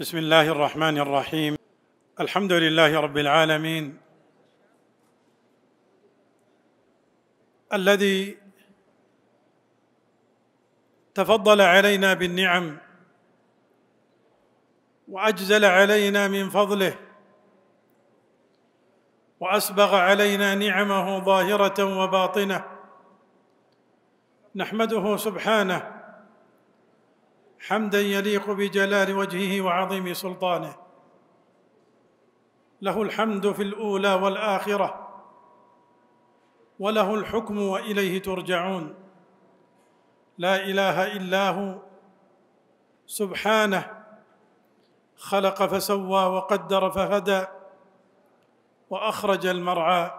بسم الله الرحمن الرحيم الحمد لله رب العالمين الذي تفضل علينا بالنعم واجزل علينا من فضله واسبغ علينا نعمه ظاهره وباطنه نحمده سبحانه حمدا يليق بجلال وجهه وعظيم سلطانه له الحمد في الاولى والاخره وله الحكم واليه ترجعون لا اله الا هو سبحانه خلق فسوى وقدر فهدى واخرج المرعى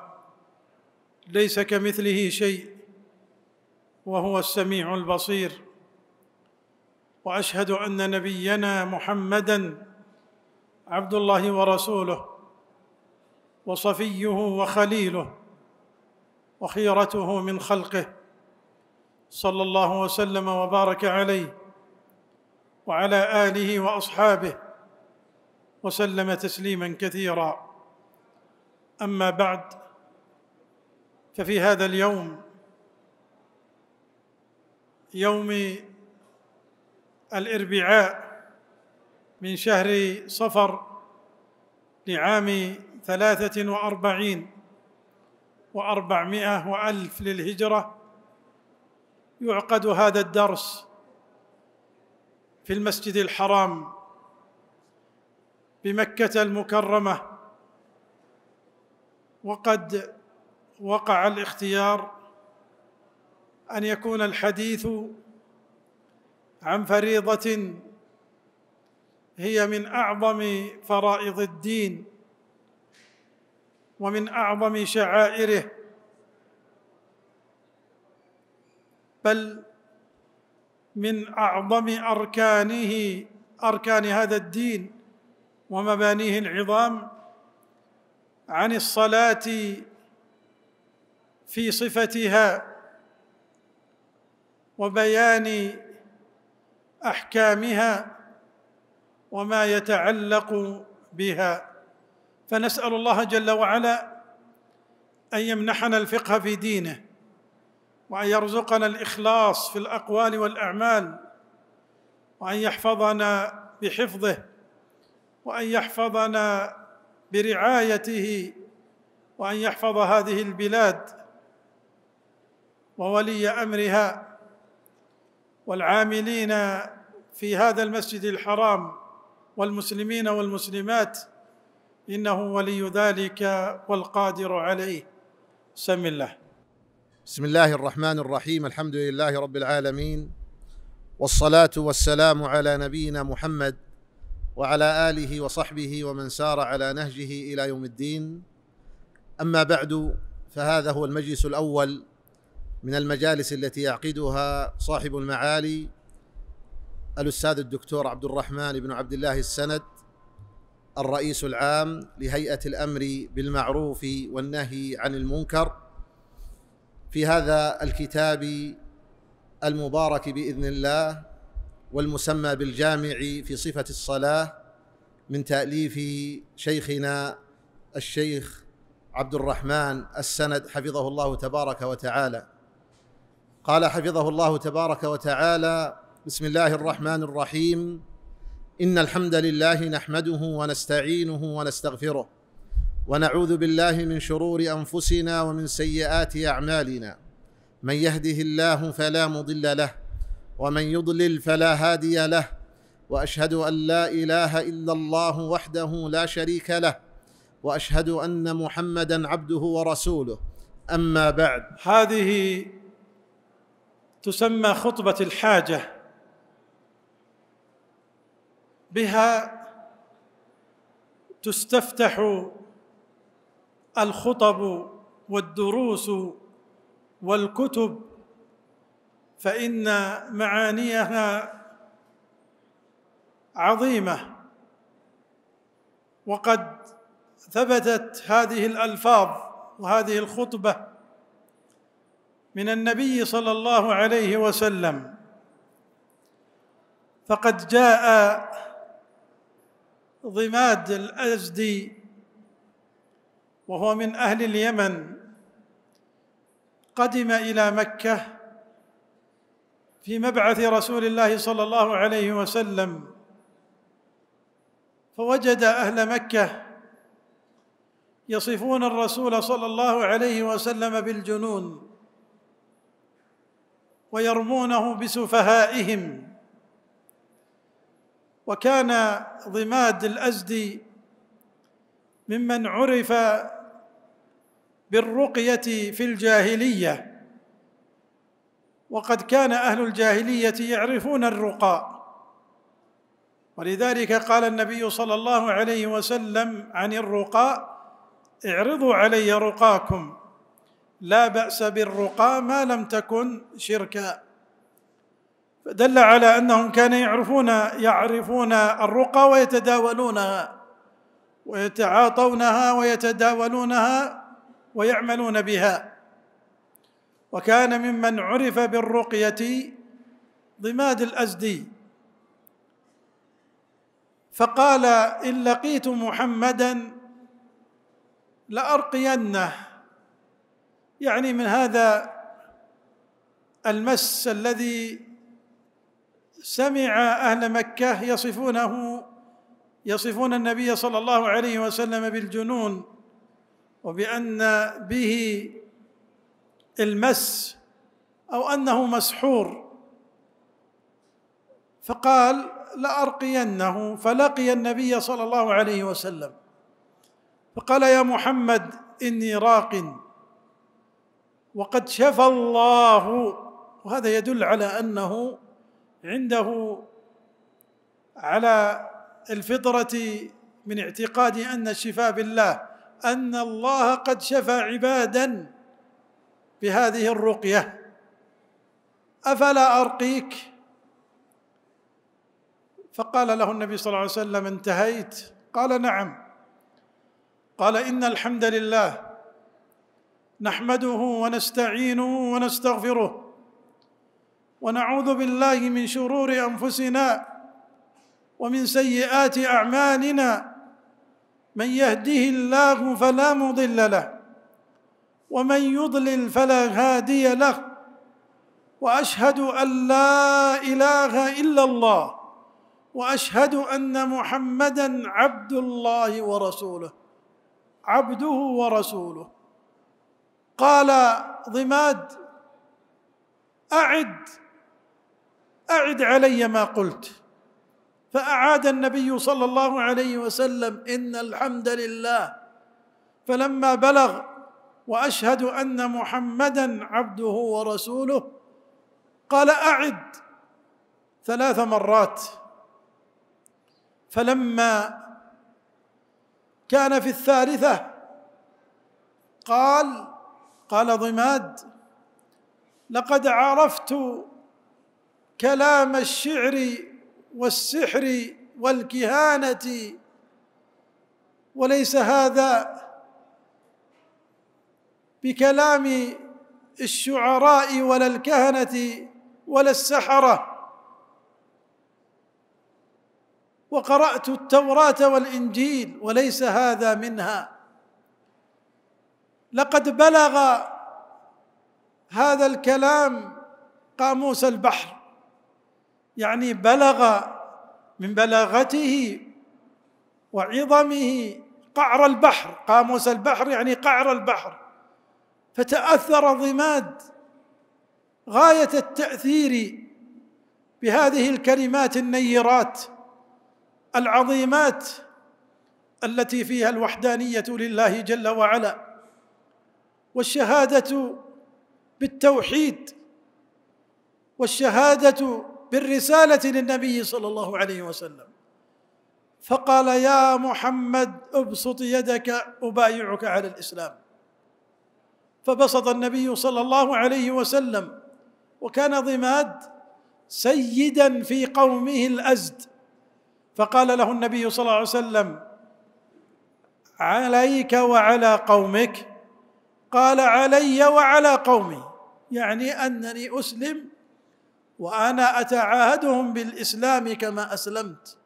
ليس كمثله شيء وهو السميع البصير واشهد ان نبينا محمدا عبد الله ورسوله وصفيه وخليله وخيرته من خلقه صلى الله وسلم وبارك عليه وعلى اله واصحابه وسلم تسليما كثيرا اما بعد ففي هذا اليوم يوم الاربعاء من شهر صفر لعام ثلاثه واربعين واربعمائه والف للهجره يعقد هذا الدرس في المسجد الحرام بمكه المكرمه وقد وقع الاختيار ان يكون الحديث عن فريضه هي من اعظم فرائض الدين ومن اعظم شعائره بل من اعظم اركانه اركان هذا الدين ومبانيه العظام عن الصلاه في صفتها وبيان احكامها وما يتعلق بها فنسال الله جل وعلا ان يمنحنا الفقه في دينه وان يرزقنا الاخلاص في الاقوال والاعمال وان يحفظنا بحفظه وان يحفظنا برعايته وان يحفظ هذه البلاد وولي امرها والعاملين في هذا المسجد الحرام والمسلمين والمسلمات انه ولي ذلك والقادر عليه سم الله بسم الله الرحمن الرحيم الحمد لله رب العالمين والصلاه والسلام على نبينا محمد وعلى اله وصحبه ومن سار على نهجه الى يوم الدين اما بعد فهذا هو المجلس الاول من المجالس التي يعقدها صاحب المعالي الأستاذ الدكتور عبد الرحمن بن عبد الله السند الرئيس العام لهيئة الأمر بالمعروف والنهي عن المنكر في هذا الكتاب المبارك بإذن الله والمسمى بالجامع في صفة الصلاة من تأليف شيخنا الشيخ عبد الرحمن السند حفظه الله تبارك وتعالى قال حفظه الله تبارك وتعالى بسم الله الرحمن الرحيم ان الحمد لله نحمده ونستعينه ونستغفره ونعوذ بالله من شرور انفسنا ومن سيئات اعمالنا من يهده الله فلا مضل له ومن يضلل فلا هادي له واشهد ان لا اله الا الله وحده لا شريك له واشهد ان محمدا عبده ورسوله اما بعد هذه تسمى خطبه الحاجه بها تستفتح الخطب والدروس والكتب فان معانيها عظيمه وقد ثبتت هذه الالفاظ وهذه الخطبه من النبي صلى الله عليه وسلم فقد جاء ضماد الازدي وهو من اهل اليمن قدم الى مكه في مبعث رسول الله صلى الله عليه وسلم فوجد اهل مكه يصفون الرسول صلى الله عليه وسلم بالجنون ويرمونه بسفهائهم وكان ضماد الازدي ممن عرف بالرقيه في الجاهليه وقد كان اهل الجاهليه يعرفون الرقى ولذلك قال النبي صلى الله عليه وسلم عن الرقاء اعرضوا علي رقاكم لا باس بالرقى ما لم تكن شركا فدل على انهم كانوا يعرفون يعرفون الرقى ويتداولونها ويتعاطونها ويتداولونها ويعملون بها وكان ممن عرف بالرقيه ضماد الازدي فقال ان لقيت محمدا لارقينه يعني من هذا المس الذي سمع اهل مكه يصفونه يصفون النبي صلى الله عليه وسلم بالجنون وبان به المس او انه مسحور فقال لارقينه فلقي النبي صلى الله عليه وسلم فقال يا محمد اني راق وقد شفى الله وهذا يدل على انه عنده على الفطره من اعتقاد ان الشفاء بالله ان الله قد شفى عبادا بهذه الرقيه افلا ارقيك فقال له النبي صلى الله عليه وسلم انتهيت قال نعم قال ان الحمد لله نحمده ونستعينه ونستغفره ونعوذ بالله من شرور انفسنا ومن سيئات اعمالنا من يهده الله فلا مضل له ومن يضلل فلا هادي له واشهد ان لا اله الا الله واشهد ان محمدا عبد الله ورسوله عبده ورسوله قال ضماد اعد اعد علي ما قلت فاعاد النبي صلى الله عليه وسلم ان الحمد لله فلما بلغ واشهد ان محمدا عبده ورسوله قال اعد ثلاث مرات فلما كان في الثالثه قال قال ضماد لقد عرفت كلام الشعر والسحر والكهانه وليس هذا بكلام الشعراء ولا الكهنه ولا السحره وقرات التوراه والانجيل وليس هذا منها لقد بلغ هذا الكلام قاموس البحر يعني بلغ من بلاغته وعظمه قعر البحر قاموس البحر يعني قعر البحر فتاثر ضماد غايه التاثير بهذه الكلمات النيرات العظيمات التي فيها الوحدانيه لله جل وعلا والشهاده بالتوحيد والشهاده بالرساله للنبي صلى الله عليه وسلم فقال يا محمد ابسط يدك ابايعك على الاسلام فبسط النبي صلى الله عليه وسلم وكان ضماد سيدا في قومه الازد فقال له النبي صلى الله عليه وسلم عليك وعلى قومك قال علي وعلى قومي يعني انني اسلم وانا اتعاهدهم بالاسلام كما اسلمت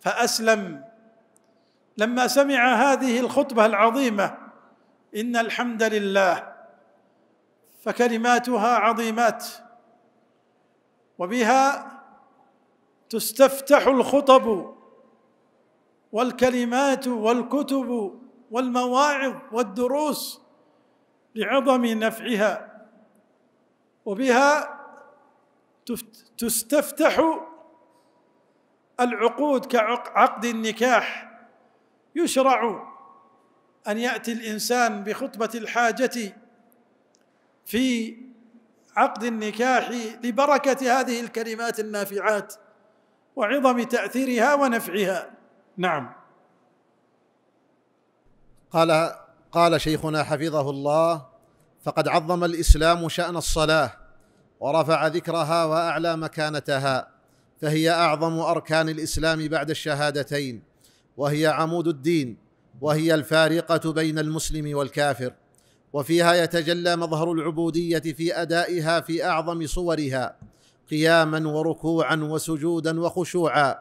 فاسلم لما سمع هذه الخطبه العظيمه ان الحمد لله فكلماتها عظيمات وبها تستفتح الخطب والكلمات والكتب والمواعظ والدروس لعظم نفعها وبها تستفتح العقود كعقد النكاح يشرع ان ياتي الانسان بخطبه الحاجه في عقد النكاح لبركه هذه الكلمات النافعات وعظم تاثيرها ونفعها نعم قال قال شيخنا حفظه الله فقد عظم الاسلام شان الصلاه ورفع ذكرها واعلى مكانتها فهي اعظم اركان الاسلام بعد الشهادتين وهي عمود الدين وهي الفارقه بين المسلم والكافر وفيها يتجلى مظهر العبوديه في ادائها في اعظم صورها قياما وركوعا وسجودا وخشوعا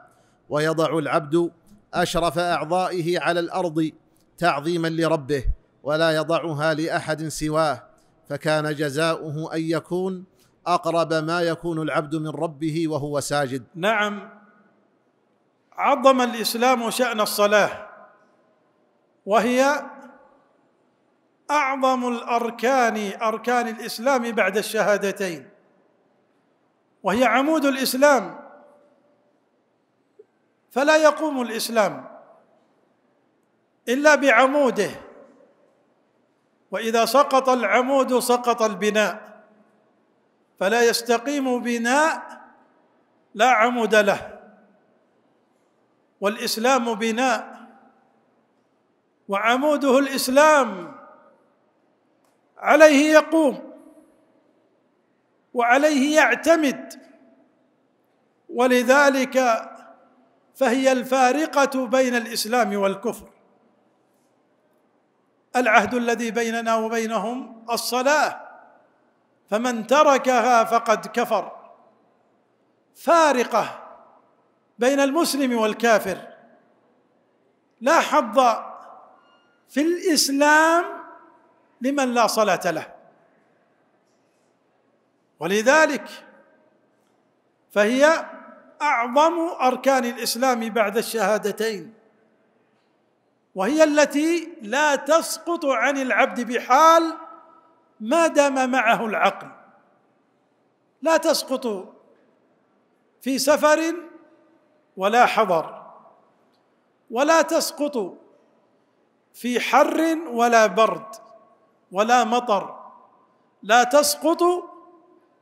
ويضع العبد اشرف اعضائه على الارض تعظيما لربه ولا يضعها لاحد سواه فكان جزاؤه ان يكون اقرب ما يكون العبد من ربه وهو ساجد نعم عظم الاسلام شان الصلاه وهي اعظم الاركان اركان الاسلام بعد الشهادتين وهي عمود الاسلام فلا يقوم الاسلام الا بعموده واذا سقط العمود سقط البناء فلا يستقيم بناء لا عمود له والاسلام بناء وعموده الاسلام عليه يقوم وعليه يعتمد ولذلك فهي الفارقه بين الاسلام والكفر العهد الذي بيننا وبينهم الصلاه فمن تركها فقد كفر فارقه بين المسلم والكافر لا حظ في الاسلام لمن لا صلاه له ولذلك فهي اعظم اركان الاسلام بعد الشهادتين وهي التي لا تسقط عن العبد بحال ما دام معه العقل لا تسقط في سفر ولا حضر ولا تسقط في حر ولا برد ولا مطر لا تسقط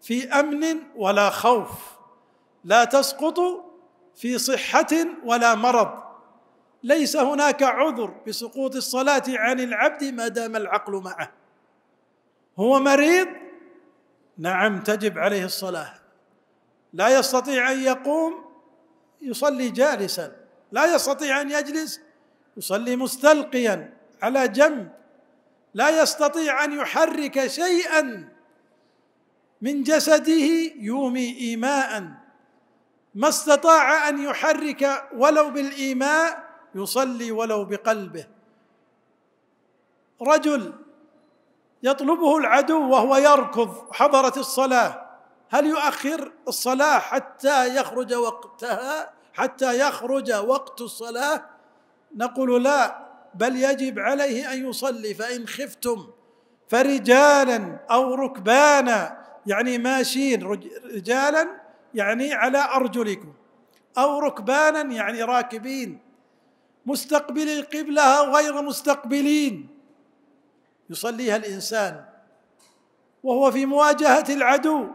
في امن ولا خوف لا تسقط في صحه ولا مرض ليس هناك عذر بسقوط الصلاة عن العبد ما دام العقل معه هو مريض نعم تجب عليه الصلاة لا يستطيع أن يقوم يصلي جالسا لا يستطيع أن يجلس يصلي مستلقيا على جنب لا يستطيع أن يحرك شيئا من جسده يومي إيماء ما استطاع أن يحرك ولو بالإيماء يصلي ولو بقلبه رجل يطلبه العدو وهو يركض حضرت الصلاه هل يؤخر الصلاه حتى يخرج وقتها حتى يخرج وقت الصلاه نقول لا بل يجب عليه ان يصلي فان خفتم فرجالا او ركبانا يعني ماشيين رجالا يعني على ارجلكم او ركبانا يعني راكبين مستقبلي القبلة أو غير مستقبلين يصليها الإنسان وهو في مواجهة العدو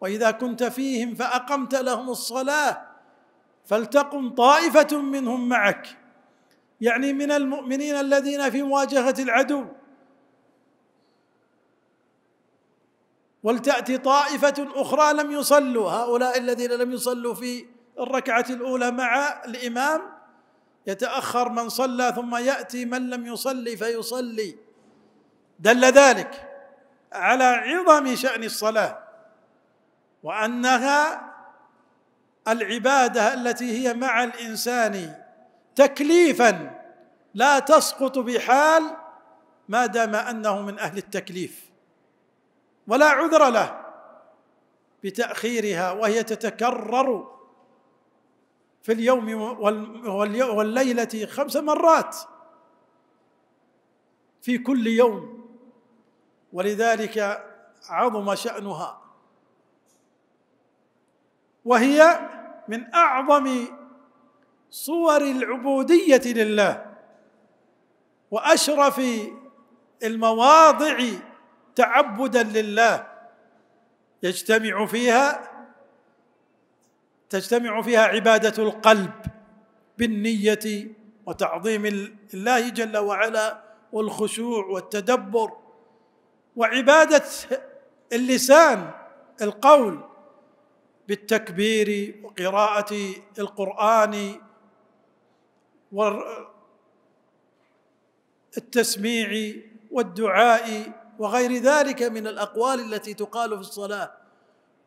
وإذا كنت فيهم فأقمت لهم الصلاة فلتقم طائفة منهم معك يعني من المؤمنين الذين في مواجهة العدو ولتأتي طائفة أخرى لم يصلوا هؤلاء الذين لم يصلوا في الركعة الأولى مع الإمام يتاخر من صلى ثم ياتي من لم يصلي فيصلي دل ذلك على عظم شان الصلاه وانها العباده التي هي مع الانسان تكليفا لا تسقط بحال ما دام انه من اهل التكليف ولا عذر له بتاخيرها وهي تتكرر في اليوم والليلة خمس مرات في كل يوم ولذلك عظم شأنها وهي من أعظم صور العبودية لله وأشرف المواضع تعبدا لله يجتمع فيها تجتمع فيها عباده القلب بالنيه وتعظيم الله جل وعلا والخشوع والتدبر وعباده اللسان القول بالتكبير وقراءه القران والتسميع والدعاء وغير ذلك من الاقوال التي تقال في الصلاه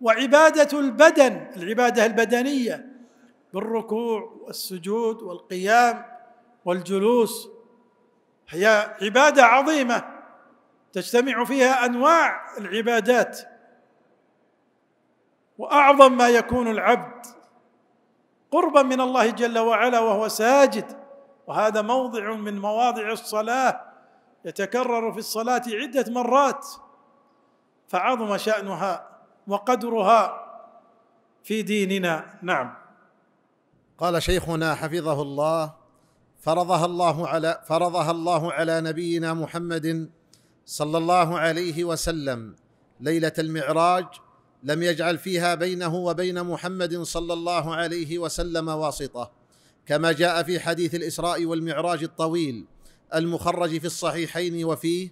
وعباده البدن العباده البدنيه بالركوع والسجود والقيام والجلوس هي عباده عظيمه تجتمع فيها انواع العبادات واعظم ما يكون العبد قربا من الله جل وعلا وهو ساجد وهذا موضع من مواضع الصلاه يتكرر في الصلاه عده مرات فعظم شانها وقدرها في ديننا نعم قال شيخنا حفظه الله فرضها الله على فرضها الله على نبينا محمد صلى الله عليه وسلم ليله المعراج لم يجعل فيها بينه وبين محمد صلى الله عليه وسلم واسطه كما جاء في حديث الاسراء والمعراج الطويل المخرج في الصحيحين وفيه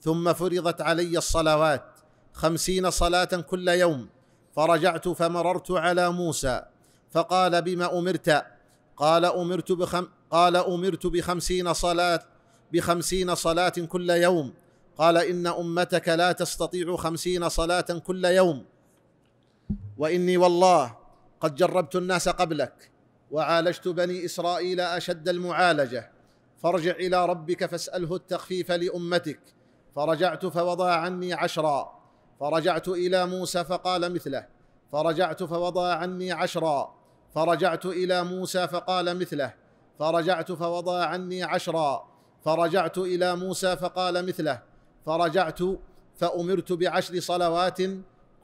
ثم فرضت علي الصلوات خمسين صلاة كل يوم فرجعت فمررت على موسى فقال بما أمرت قال أمرت بخم قال أمرت بخمسين صلاة بخمسين صلاة كل يوم قال إن أمتك لا تستطيع خمسين صلاة كل يوم وإني والله قد جربت الناس قبلك وعالجت بني إسرائيل أشد المعالجة فارجع إلى ربك فاسأله التخفيف لأمتك فرجعت فوضع عني عشرا فرجعت الى موسى فقال مثله فرجعت فوضع عني عشرا فرجعت الى موسى فقال مثله فرجعت فوضع عني عشرا فرجعت الى موسى فقال مثله فرجعت فامرت بعشر صلوات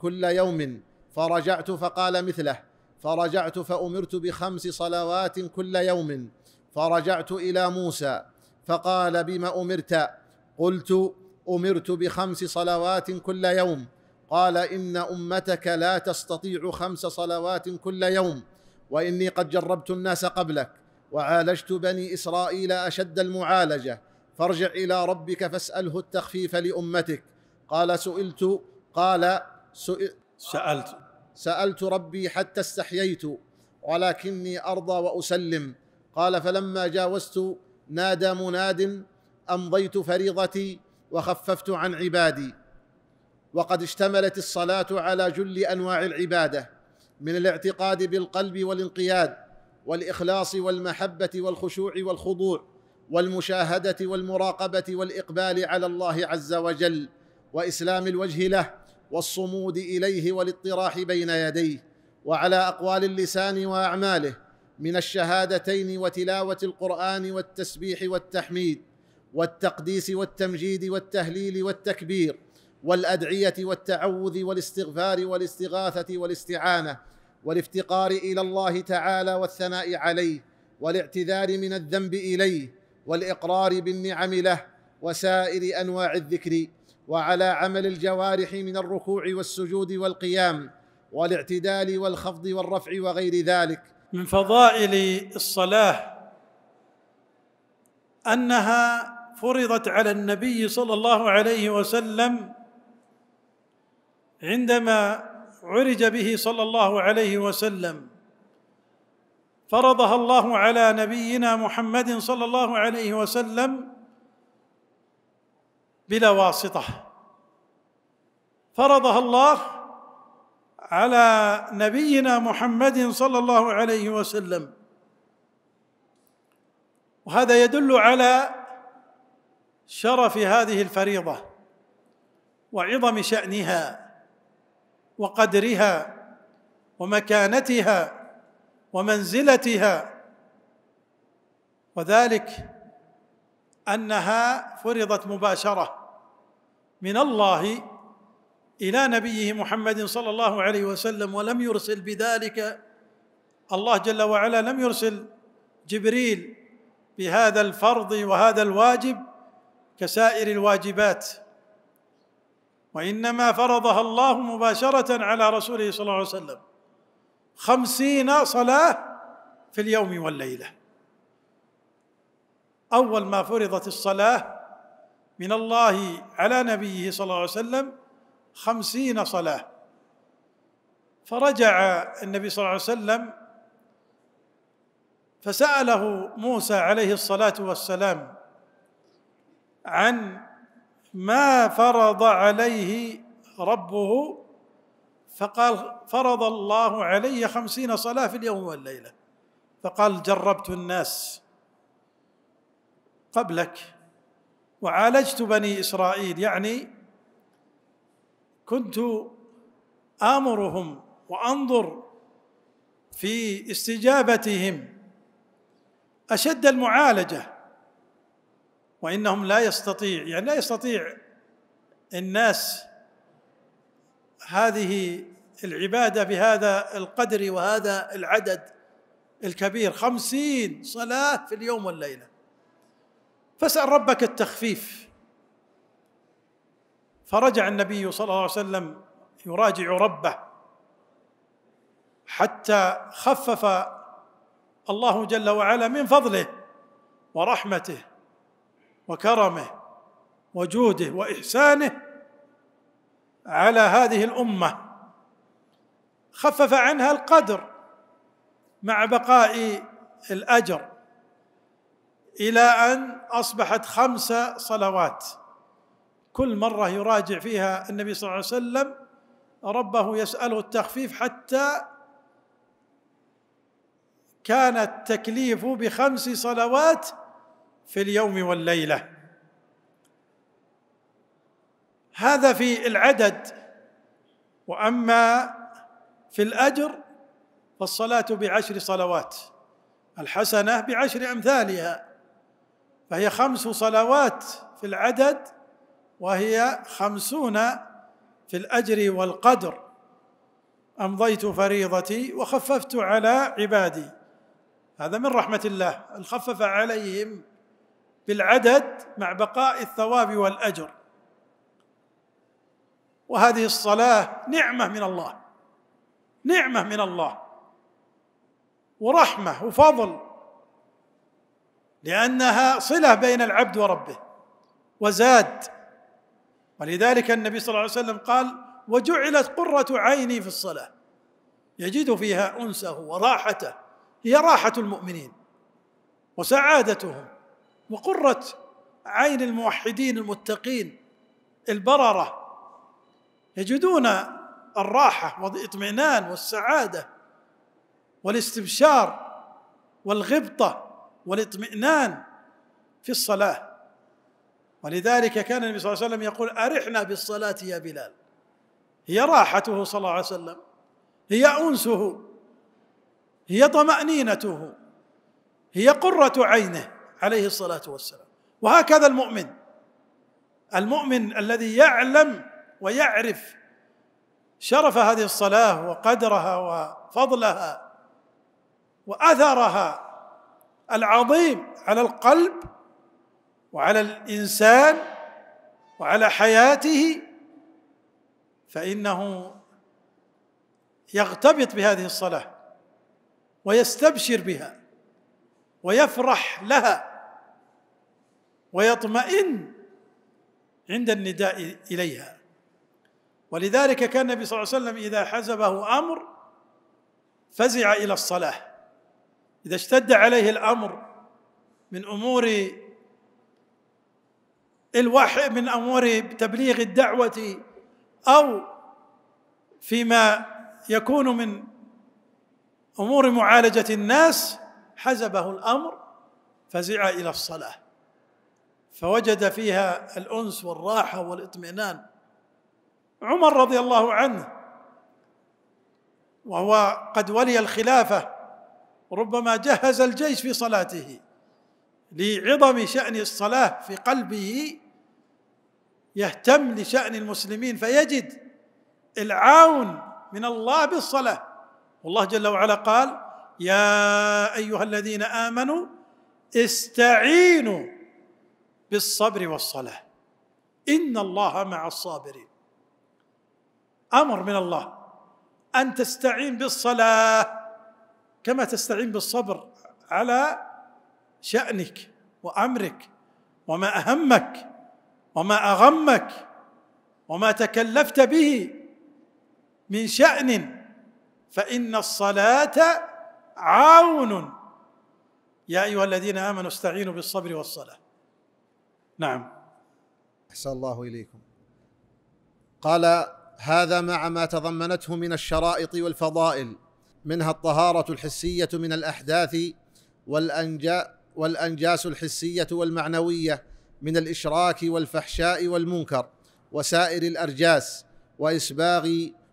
كل يوم فرجعت فقال مثله فرجعت فامرت بخمس صلوات كل يوم فرجعت الى موسى فقال بما امرت قلت امرت بخمس صلوات كل يوم قال ان امتك لا تستطيع خمس صلوات كل يوم واني قد جربت الناس قبلك وعالجت بني اسرائيل اشد المعالجه فارجع الى ربك فاساله التخفيف لامتك قال سئلت قال سئل سالت سالت ربي حتى استحييت ولكني ارضى واسلم قال فلما جاوزت نادى مناد امضيت فريضتي وخففت عن عبادي وقد اشتملت الصلاه على جل انواع العباده من الاعتقاد بالقلب والانقياد والاخلاص والمحبه والخشوع والخضوع والمشاهده والمراقبه والاقبال على الله عز وجل واسلام الوجه له والصمود اليه والاطراح بين يديه وعلى اقوال اللسان واعماله من الشهادتين وتلاوه القران والتسبيح والتحميد والتقديس والتمجيد والتهليل والتكبير والادعيه والتعوذ والاستغفار والاستغاثه والاستعانه والافتقار الى الله تعالى والثناء عليه والاعتذار من الذنب اليه والاقرار بالنعم له وسائر انواع الذكر وعلى عمل الجوارح من الركوع والسجود والقيام والاعتدال والخفض والرفع وغير ذلك من فضائل الصلاه انها فرضت على النبي صلى الله عليه وسلم عندما عرج به صلى الله عليه وسلم فرضها الله على نبينا محمد صلى الله عليه وسلم بلا واسطه فرضها الله على نبينا محمد صلى الله عليه وسلم وهذا يدل على شرف هذه الفريضه وعظم شانها وقدرها ومكانتها ومنزلتها وذلك انها فرضت مباشره من الله الى نبيه محمد صلى الله عليه وسلم ولم يرسل بذلك الله جل وعلا لم يرسل جبريل بهذا الفرض وهذا الواجب كسائر الواجبات وانما فرضها الله مباشره على رسوله صلى الله عليه وسلم خمسين صلاه في اليوم والليله اول ما فرضت الصلاه من الله على نبيه صلى الله عليه وسلم خمسين صلاه فرجع النبي صلى الله عليه وسلم فساله موسى عليه الصلاه والسلام عن ما فرض عليه ربه فقال فرض الله علي خمسين صلاة في اليوم والليلة فقال جربت الناس قبلك وعالجت بني إسرائيل يعني كنت آمرهم وأنظر في استجابتهم أشد المعالجة وانهم لا يستطيع يعني لا يستطيع الناس هذه العباده بهذا القدر وهذا العدد الكبير خمسين صلاه في اليوم والليله فاسال ربك التخفيف فرجع النبي صلى الله عليه وسلم يراجع ربه حتى خفف الله جل وعلا من فضله ورحمته وكرمه وجوده واحسانه على هذه الامه خفف عنها القدر مع بقاء الاجر الى ان اصبحت خمس صلوات كل مره يراجع فيها النبي صلى الله عليه وسلم ربه يساله التخفيف حتى كان التكليف بخمس صلوات في اليوم والليله هذا في العدد واما في الاجر فالصلاه بعشر صلوات الحسنه بعشر امثالها فهي خمس صلوات في العدد وهي خمسون في الاجر والقدر امضيت فريضتي وخففت على عبادي هذا من رحمه الله خفف عليهم بالعدد مع بقاء الثواب والاجر وهذه الصلاه نعمه من الله نعمه من الله ورحمه وفضل لانها صله بين العبد وربه وزاد ولذلك النبي صلى الله عليه وسلم قال وجعلت قره عيني في الصلاه يجد فيها انسه وراحته هي راحه المؤمنين وسعادتهم وقرة عين الموحدين المتقين البررة يجدون الراحة والاطمئنان والسعادة والاستبشار والغبطة والاطمئنان في الصلاة ولذلك كان النبي صلى الله عليه وسلم يقول أرحنا بالصلاة يا بلال هي راحته صلى الله عليه وسلم هي أنسه هي طمأنينته هي قرة عينه عليه الصلاه والسلام وهكذا المؤمن المؤمن الذي يعلم ويعرف شرف هذه الصلاه وقدرها وفضلها واثرها العظيم على القلب وعلى الانسان وعلى حياته فانه يغتبط بهذه الصلاه ويستبشر بها ويفرح لها ويطمئن عند النداء اليها ولذلك كان النبي صلى الله عليه وسلم اذا حزبه امر فزع الى الصلاه اذا اشتد عليه الامر من امور الوحي من امور تبليغ الدعوه او فيما يكون من امور معالجه الناس حزبه الامر فزع الى الصلاه فوجد فيها الانس والراحه والاطمئنان عمر رضي الله عنه وهو قد ولي الخلافه ربما جهز الجيش في صلاته لعظم شان الصلاه في قلبه يهتم لشان المسلمين فيجد العون من الله بالصلاه والله جل وعلا قال يا ايها الذين امنوا استعينوا بالصبر والصلاه ان الله مع الصابرين امر من الله ان تستعين بالصلاه كما تستعين بالصبر على شانك وامرك وما اهمك وما اغمك وما تكلفت به من شان فان الصلاه عون يا ايها الذين امنوا استعينوا بالصبر والصلاه نعم أحسن الله إليكم قال هذا مع ما تضمنته من الشرائط والفضائل منها الطهارة الحسية من الأحداث والأنجا والأنجاس الحسية والمعنوية من الإشراك والفحشاء والمنكر وسائر الأرجاس وإسباغ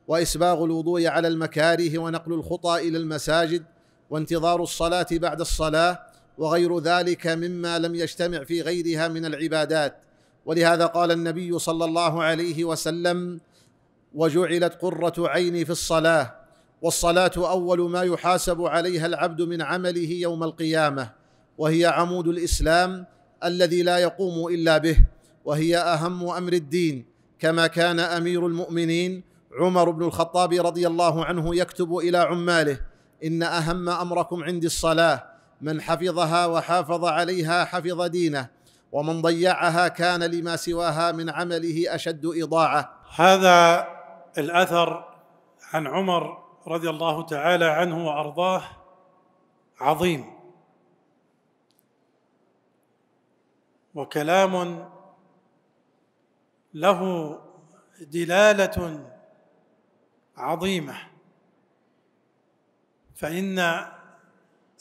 وإسباغ الوضوء على المكاره ونقل الخطى إلى المساجد وانتظار الصلاة بعد الصلاة وغير ذلك مما لم يجتمع في غيرها من العبادات ولهذا قال النبي صلى الله عليه وسلم وجعلت قره عيني في الصلاه والصلاه اول ما يحاسب عليها العبد من عمله يوم القيامه وهي عمود الاسلام الذي لا يقوم الا به وهي اهم امر الدين كما كان امير المؤمنين عمر بن الخطاب رضي الله عنه يكتب الى عماله ان اهم امركم عندي الصلاه من حفظها وحافظ عليها حفظ دينه ومن ضيعها كان لما سواها من عمله اشد اضاعه هذا الاثر عن عمر رضي الله تعالى عنه وارضاه عظيم وكلام له دلاله عظيمه فان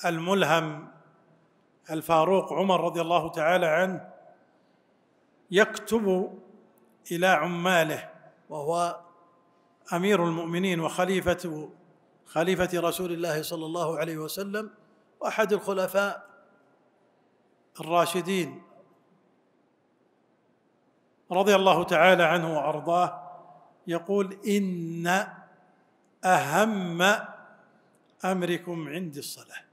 الملهم الفاروق عمر رضي الله تعالى عنه يكتب الى عماله وهو امير المؤمنين وخليفه خليفه رسول الله صلى الله عليه وسلم واحد الخلفاء الراشدين رضي الله تعالى عنه وارضاه يقول ان اهم امركم عندي الصلاه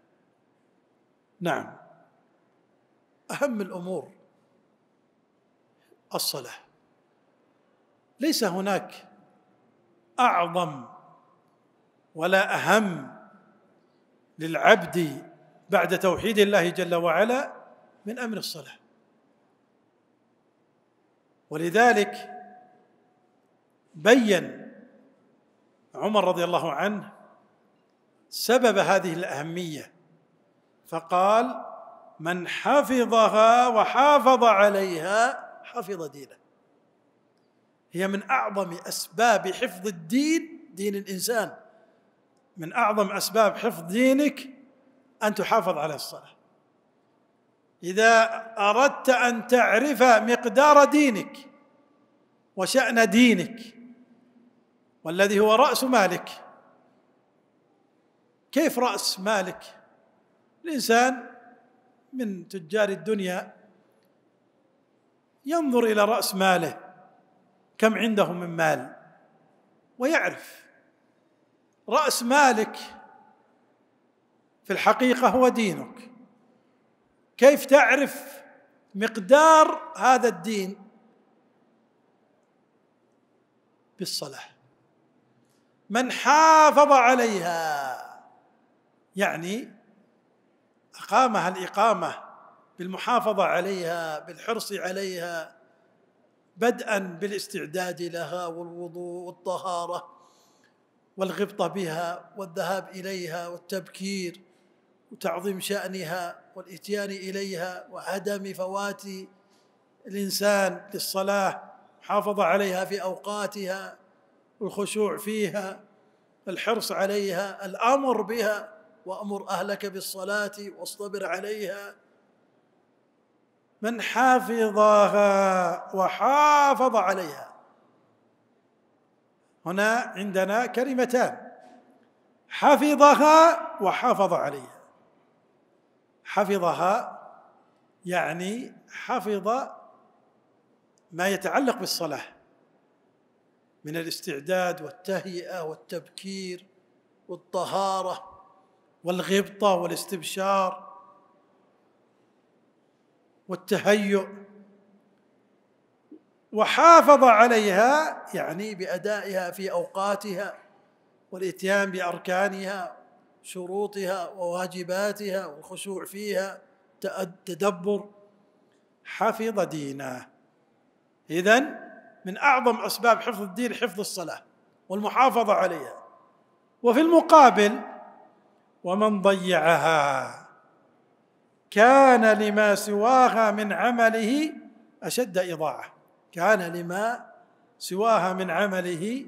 نعم أهم الأمور الصلاة ليس هناك أعظم ولا أهم للعبد بعد توحيد الله جل وعلا من أمر الصلاة ولذلك بين عمر رضي الله عنه سبب هذه الأهمية فقال من حفظها وحافظ عليها حفظ دينه هي من اعظم اسباب حفظ الدين دين الانسان من اعظم اسباب حفظ دينك ان تحافظ على الصلاه اذا اردت ان تعرف مقدار دينك وشان دينك والذي هو راس مالك كيف راس مالك الإنسان من تجار الدنيا ينظر إلى رأس ماله كم عنده من مال ويعرف رأس مالك في الحقيقة هو دينك كيف تعرف مقدار هذا الدين بالصلاة من حافظ عليها يعني أقامها الإقامة بالمحافظة عليها بالحرص عليها بدءا بالاستعداد لها والوضوء والطهارة والغبطة بها والذهاب إليها والتبكير وتعظيم شأنها والإتيان إليها وعدم فوات الإنسان للصلاة حافظ عليها في أوقاتها والخشوع فيها الحرص عليها الأمر بها وامر اهلك بالصلاه واصطبر عليها من حافظها وحافظ عليها هنا عندنا كلمتان حفظها وحافظ عليها حفظها يعني حفظ ما يتعلق بالصلاه من الاستعداد والتهيئه والتبكير والطهاره والغبطه والاستبشار والتهيؤ وحافظ عليها يعني بادائها في اوقاتها والاتيان باركانها شروطها وواجباتها والخشوع فيها تدبر حفظ دينه اذا من اعظم اسباب حفظ الدين حفظ الصلاه والمحافظه عليها وفي المقابل ومن ضيعها كان لما سواها من عمله اشد اضاعه كان لما سواها من عمله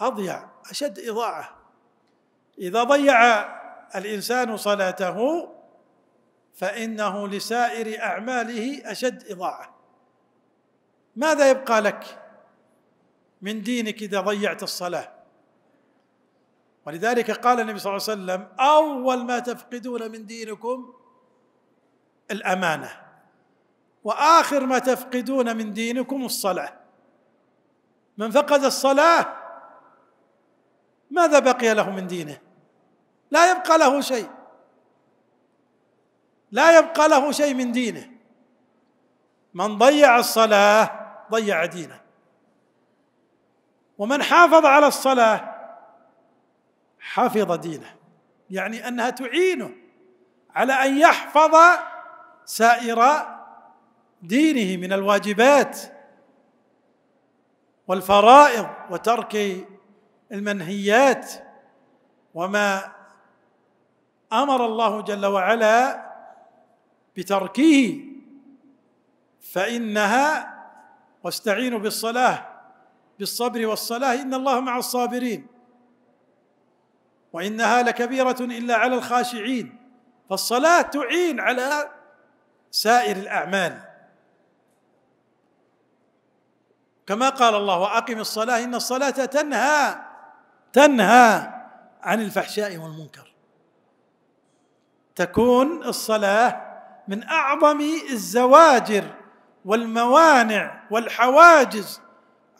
اضيع اشد اضاعه اذا ضيع الانسان صلاته فانه لسائر اعماله اشد اضاعه ماذا يبقى لك من دينك اذا ضيعت الصلاه ولذلك قال النبي صلى الله عليه وسلم أول ما تفقدون من دينكم الأمانة وآخر ما تفقدون من دينكم الصلاة من فقد الصلاة ماذا بقي له من دينه لا يبقى له شيء لا يبقى له شيء من دينه من ضيع الصلاه ضيع دينه ومن حافظ على الصلاه حفظ دينه يعني انها تعينه على ان يحفظ سائر دينه من الواجبات والفرائض وترك المنهيات وما امر الله جل وعلا بتركه فانها واستعينوا بالصلاه بالصبر والصلاه ان الله مع الصابرين وانها لكبيره الا على الخاشعين فالصلاه تعين على سائر الاعمال كما قال الله واقم الصلاه ان الصلاه تنهى تنهى عن الفحشاء والمنكر تكون الصلاه من اعظم الزواجر والموانع والحواجز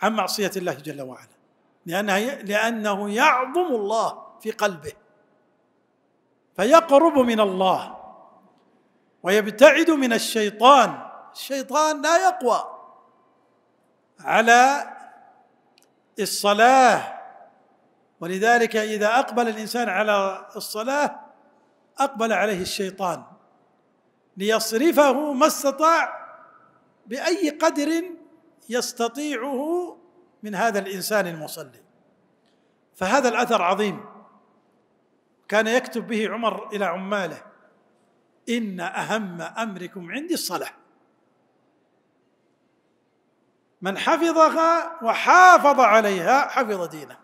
عن معصيه الله جل وعلا لأنها لانه يعظم الله في قلبه فيقرب من الله ويبتعد من الشيطان الشيطان لا يقوى على الصلاه ولذلك اذا اقبل الانسان على الصلاه اقبل عليه الشيطان ليصرفه ما استطاع باي قدر يستطيعه من هذا الانسان المصلي فهذا الاثر عظيم كان يكتب به عمر الى عماله ان اهم امركم عندي الصلاه من حفظها وحافظ عليها حفظ دينه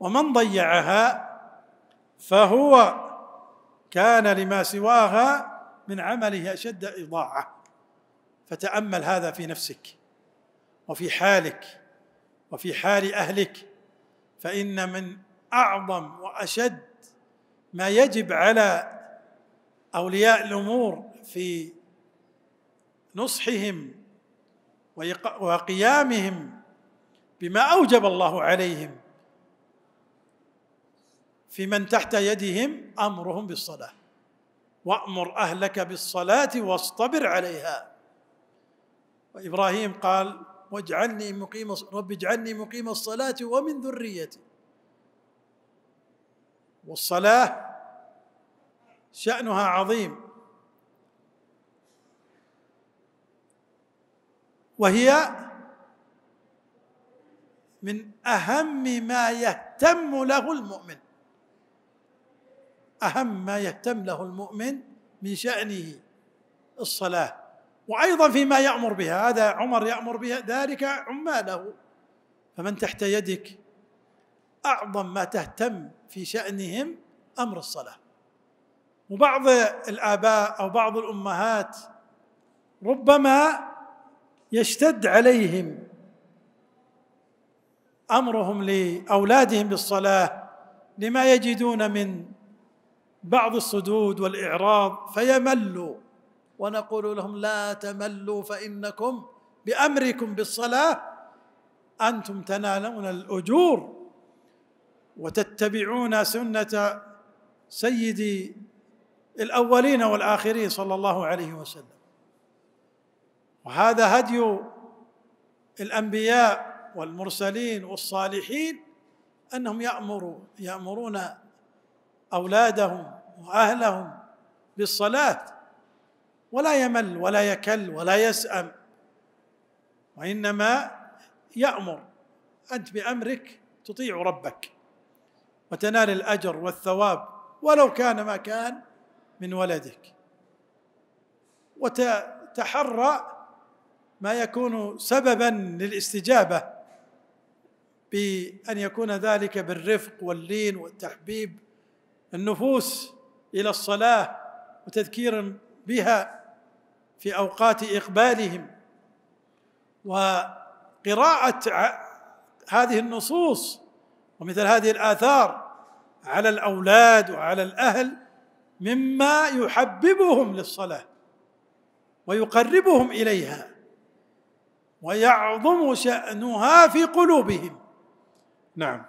ومن ضيعها فهو كان لما سواها من عمله اشد اضاعه فتامل هذا في نفسك وفي حالك وفي حال اهلك فان من اعظم واشد ما يجب على اولياء الامور في نصحهم وقيامهم بما اوجب الله عليهم في من تحت يدهم امرهم بالصلاه وامر اهلك بالصلاه واصطبر عليها وابراهيم قال واجعلني مقيم رب اجعلني مقيم الصلاه ومن ذريتي والصلاه شأنها عظيم وهي من أهم ما يهتم له المؤمن أهم ما يهتم له المؤمن من شأنه الصلاة وأيضا فيما يأمر بها هذا عمر يأمر بها ذلك عماله فمن تحت يدك أعظم ما تهتم في شأنهم أمر الصلاة وبعض الآباء أو بعض الأمهات ربما يشتد عليهم امرهم لاولادهم بالصلاه لما يجدون من بعض الصدود والاعراض فيملوا ونقول لهم لا تملوا فانكم بامركم بالصلاه انتم تنالون الاجور وتتبعون سنه سيدي الاولين والاخرين صلى الله عليه وسلم وهذا هدي الانبياء والمرسلين والصالحين انهم يامروا يامرون اولادهم واهلهم بالصلاه ولا يمل ولا يكل ولا يسأم وإنما يأمر أنت بأمرك تطيع ربك وتنال الأجر والثواب ولو كان ما كان من ولدك وتحرى ما يكون سببا للاستجابه بان يكون ذلك بالرفق واللين والتحبيب النفوس الى الصلاه وتذكير بها في اوقات اقبالهم وقراءه هذه النصوص ومثل هذه الاثار على الاولاد وعلى الاهل مما يحببهم للصلاه ويقربهم اليها ويعظم شانها في قلوبهم نعم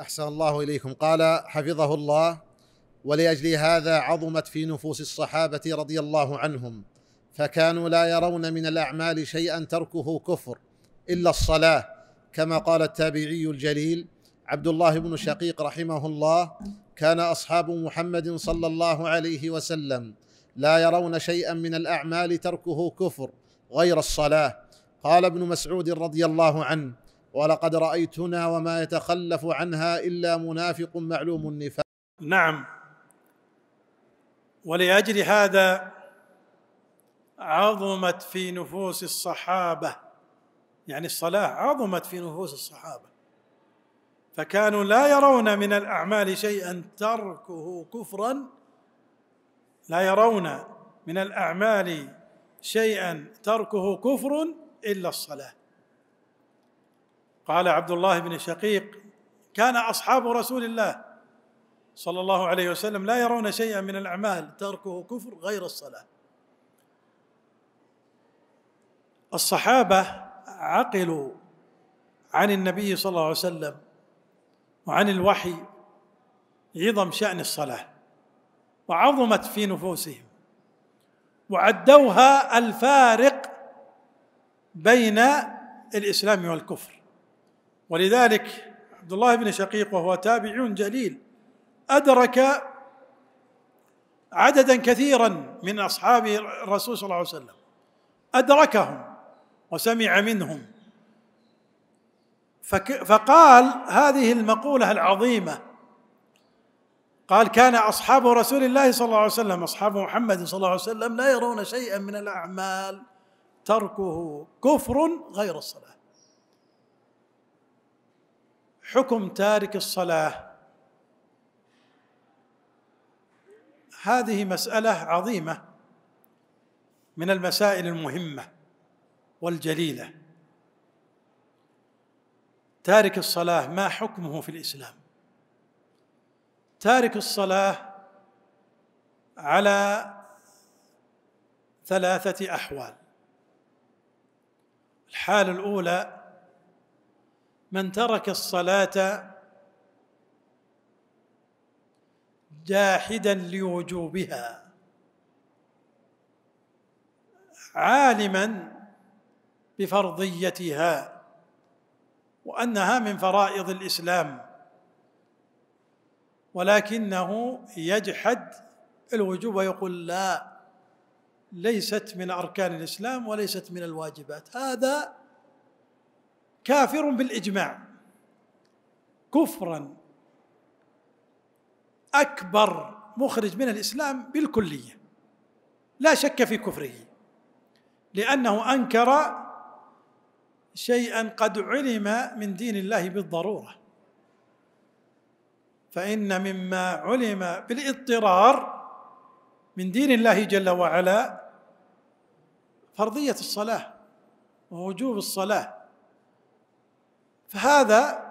احسن الله اليكم قال حفظه الله ولاجل هذا عظمت في نفوس الصحابه رضي الله عنهم فكانوا لا يرون من الاعمال شيئا تركه كفر الا الصلاه كما قال التابعي الجليل عبد الله بن شقيق رحمه الله كان اصحاب محمد صلى الله عليه وسلم لا يرون شيئا من الاعمال تركه كفر غير الصلاه قال ابن مسعود رضي الله عنه ولقد رايتنا وما يتخلف عنها الا منافق معلوم النفاق نعم ولاجل هذا عظمت في نفوس الصحابه يعني الصلاه عظمت في نفوس الصحابه فكانوا لا يرون من الاعمال شيئا تركه كفرا لا يرون من الاعمال شيئا تركه كفر الا الصلاه قال عبد الله بن شقيق كان اصحاب رسول الله صلى الله عليه وسلم لا يرون شيئا من الاعمال تركه كفر غير الصلاه الصحابه عقلوا عن النبي صلى الله عليه وسلم وعن الوحي عظم شأن الصلاة وعظمت في نفوسهم وعدوها الفارق بين الإسلام والكفر ولذلك عبد الله بن شقيق وهو تابع جليل أدرك عددا كثيرا من أصحاب الرسول صلى الله عليه وسلم أدركهم وسمع منهم فقال هذه المقولة العظيمة قال كان أصحاب رسول الله صلى الله عليه وسلم أصحاب محمد صلى الله عليه وسلم لا يرون شيئا من الأعمال تركه كفر غير الصلاة حكم تارك الصلاة هذه مسألة عظيمة من المسائل المهمة والجليله تارك الصلاة ما حكمه في الإسلام تارك الصلاة على ثلاثة أحوال الحالة الأولى من ترك الصلاة جاحدا لوجوبها عالما بفرضيتها وانها من فرائض الاسلام ولكنه يجحد الوجوب ويقول لا ليست من اركان الاسلام وليست من الواجبات هذا كافر بالاجماع كفرا اكبر مخرج من الاسلام بالكليه لا شك في كفره لانه انكر شيئا قد علم من دين الله بالضروره فان مما علم بالاضطرار من دين الله جل وعلا فرضيه الصلاه ووجوب الصلاه فهذا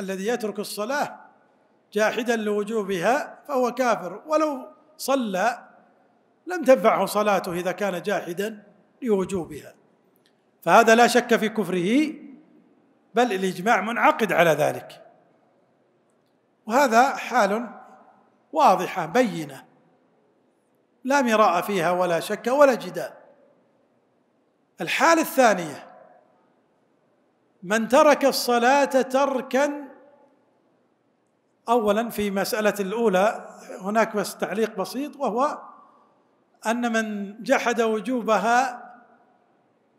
الذي يترك الصلاه جاحدا لوجوبها فهو كافر ولو صلى لم تنفعه صلاته اذا كان جاحدا لوجوبها فهذا لا شك في كفره بل الاجماع منعقد على ذلك وهذا حال واضحه بينه لا مراء فيها ولا شك ولا جدال الحاله الثانيه من ترك الصلاه تركا اولا في مساله الاولى هناك بس تعليق بسيط وهو ان من جحد وجوبها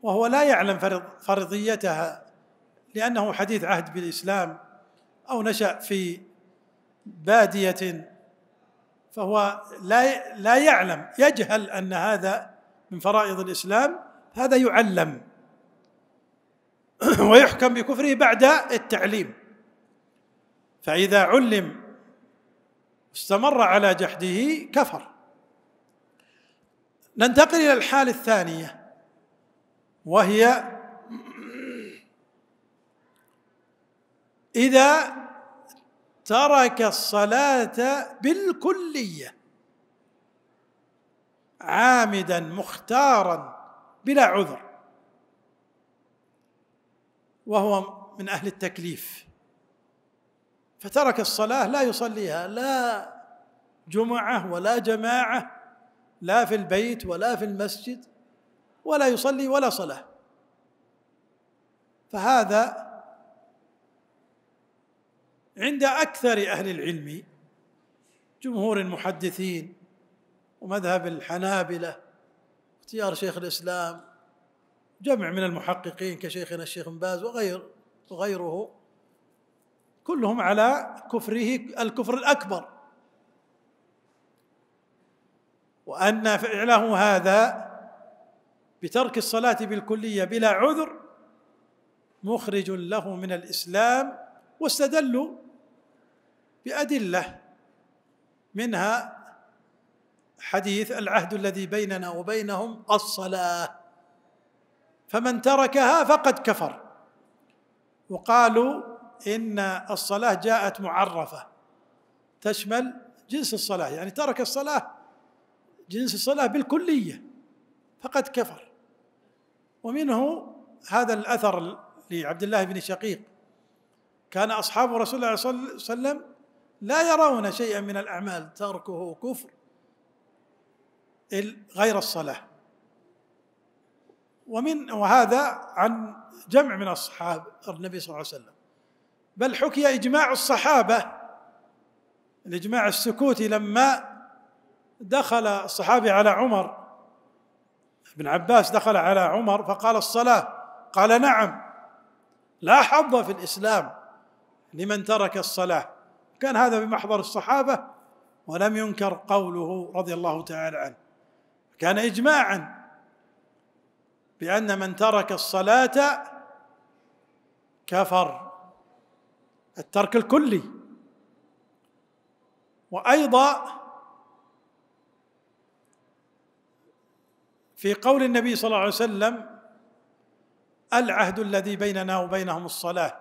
وهو لا يعلم فرضيتها لأنه حديث عهد بالإسلام أو نشأ في بادية فهو لا لا يعلم يجهل أن هذا من فرائض الإسلام هذا يعلم ويحكم بكفره بعد التعليم فإذا علم استمر على جحده كفر ننتقل إلى الحالة الثانية وهي إذا ترك الصلاة بالكلية عامدا مختارا بلا عذر وهو من أهل التكليف فترك الصلاة لا يصليها لا جمعة ولا جماعة لا في البيت ولا في المسجد ولا يصلي ولا صلاة فهذا عند أكثر أهل العلم جمهور المحدثين ومذهب الحنابلة اختيار شيخ الإسلام جمع من المحققين كشيخنا الشيخ باز وغير وغيره كلهم على كفره الكفر الأكبر وأن فعله هذا بترك الصلاه بالكليه بلا عذر مخرج له من الاسلام واستدلوا بادله منها حديث العهد الذي بيننا وبينهم الصلاه فمن تركها فقد كفر وقالوا ان الصلاه جاءت معرفه تشمل جنس الصلاه يعني ترك الصلاه جنس الصلاه بالكليه فقد كفر ومنه هذا الأثر لعبد الله بن شقيق كان أصحاب رسول الله صلى الله عليه وسلم لا يرون شيئا من الأعمال تركه كفر غير الصلاة ومن وهذا عن جمع من أصحاب النبي صلى الله عليه وسلم بل حكي إجماع الصحابة الإجماع السكوتي لما دخل الصحابي على عمر ابن عباس دخل على عمر فقال الصلاة قال نعم لا حظ في الإسلام لمن ترك الصلاة كان هذا بمحضر الصحابة ولم ينكر قوله رضي الله تعالى عنه كان إجماعا بأن من ترك الصلاة كفر الترك الكلي وأيضا في قول النبي صلى الله عليه وسلم العهد الذي بيننا وبينهم الصلاه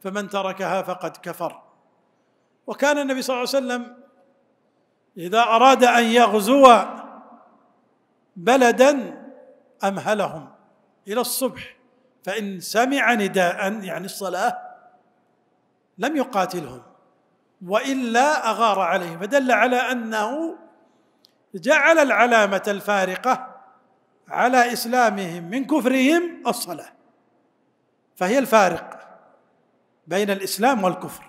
فمن تركها فقد كفر وكان النبي صلى الله عليه وسلم اذا اراد ان يغزو بلدا امهلهم الى الصبح فان سمع نداء يعني الصلاه لم يقاتلهم والا اغار عليهم فدل على انه جعل العلامه الفارقه على اسلامهم من كفرهم الصلاه فهي الفارق بين الاسلام والكفر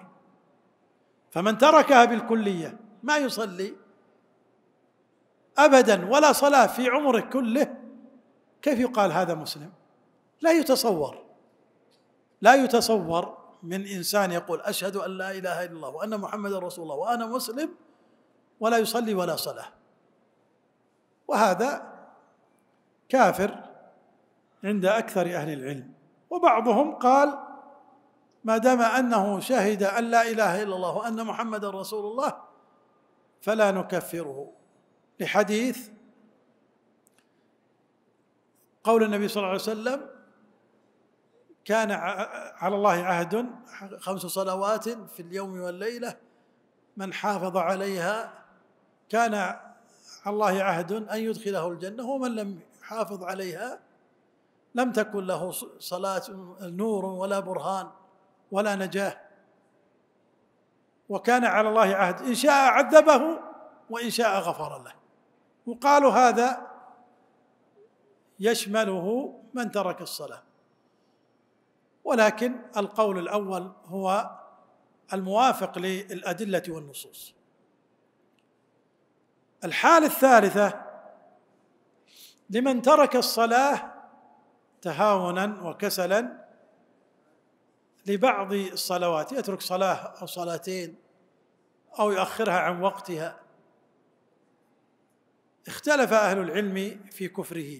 فمن تركها بالكليه ما يصلي ابدا ولا صلاه في عمرك كله كيف يقال هذا مسلم لا يتصور لا يتصور من انسان يقول اشهد ان لا اله الا الله وان محمدا رسول الله وانا مسلم ولا يصلي ولا صلاه وهذا كافر عند اكثر اهل العلم وبعضهم قال ما دام انه شهد ان لا اله الا الله وان محمدا رسول الله فلا نكفره لحديث قول النبي صلى الله عليه وسلم كان على الله عهد خمس صلوات في اليوم والليله من حافظ عليها كان على الله عهد ان يدخله الجنه ومن لم حافظ عليها لم تكن له صلاة نور ولا برهان ولا نجاة وكان على الله عهد إن شاء عذبه وإن شاء غفر له وقالوا هذا يشمله من ترك الصلاة ولكن القول الأول هو الموافق للأدلة والنصوص الحالة الثالثة لمن ترك الصلاه تهاونا وكسلا لبعض الصلوات يترك صلاه او صلاتين او يؤخرها عن وقتها اختلف اهل العلم في كفره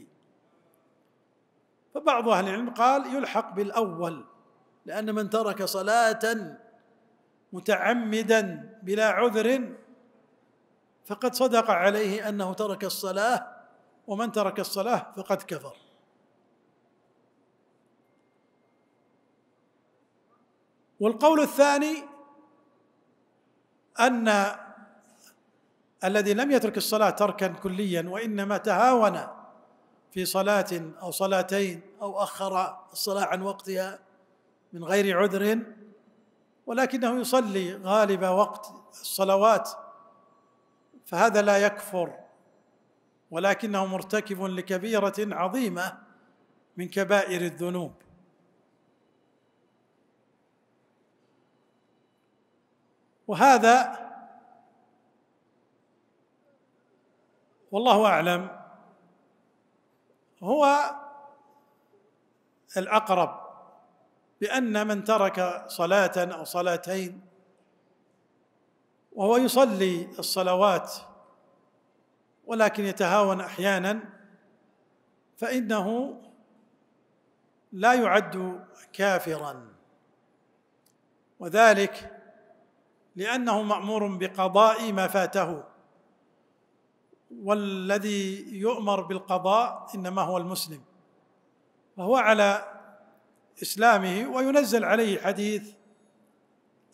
فبعض اهل العلم قال يلحق بالاول لان من ترك صلاه متعمدا بلا عذر فقد صدق عليه انه ترك الصلاه ومن ترك الصلاة فقد كفر والقول الثاني أن الذي لم يترك الصلاة تركا كليا وإنما تهاون في صلاة أو صلاتين أو أخر الصلاة عن وقتها من غير عذر ولكنه يصلي غالب وقت الصلوات فهذا لا يكفر ولكنه مرتكب لكبيره عظيمه من كبائر الذنوب وهذا والله اعلم هو الاقرب بان من ترك صلاه او صلاتين وهو يصلي الصلوات ولكن يتهاون احيانا فانه لا يعد كافرا وذلك لانه مامور بقضاء ما فاته والذي يؤمر بالقضاء انما هو المسلم فهو على اسلامه وينزل عليه حديث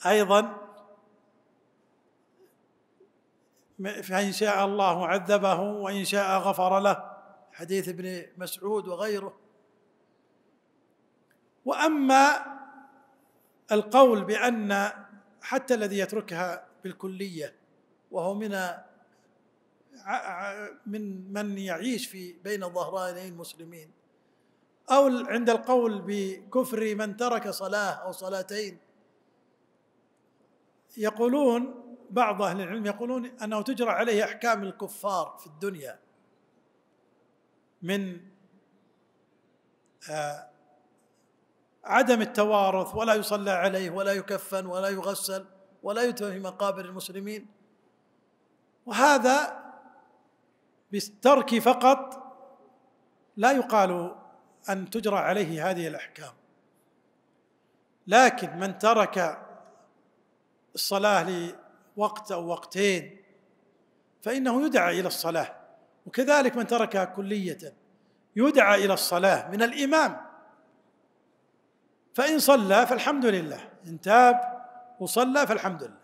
ايضا فإن شاء الله عذبه وإن شاء غفر له حديث ابن مسعود وغيره وأما القول بأن حتى الذي يتركها بالكلية وهو من من من يعيش في بين ظهراني المسلمين أو عند القول بكفر من ترك صلاة أو صلاتين يقولون بعض أهل العلم يقولون أنه تجرى عليه أحكام الكفار في الدنيا من آه، عدم التوارث ولا يصلى عليه ولا يكفن ولا يغسل ولا يدفن في مقابر المسلمين وهذا بالترك فقط لا يقال ان تجرى عليه هذه الاحكام لكن من ترك الصلاه وقت أو وقتين فإنه يدعى إلى الصلاة وكذلك من تركها كلية يدعى إلى الصلاة من الإمام فإن صلى فالحمد لله إن تاب وصلى فالحمد لله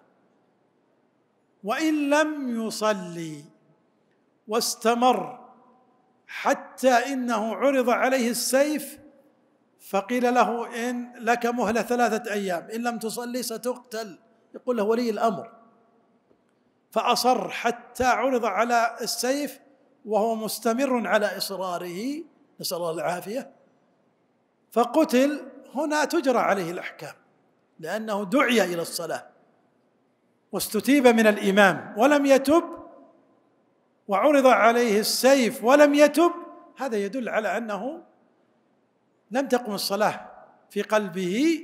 وإن لم يصلي واستمر حتى إنه عرض عليه السيف فقيل له إن لك مهلة ثلاثة أيام إن لم تصلي ستقتل يقول له ولي الأمر فأصر حتى عرض على السيف وهو مستمر على إصراره نسأل الله العافية فقتل هنا تجرى عليه الأحكام لأنه دعي إلى الصلاة واستتيب من الإمام ولم يتب وعرض عليه السيف ولم يتب هذا يدل على أنه لم تقم الصلاة في قلبه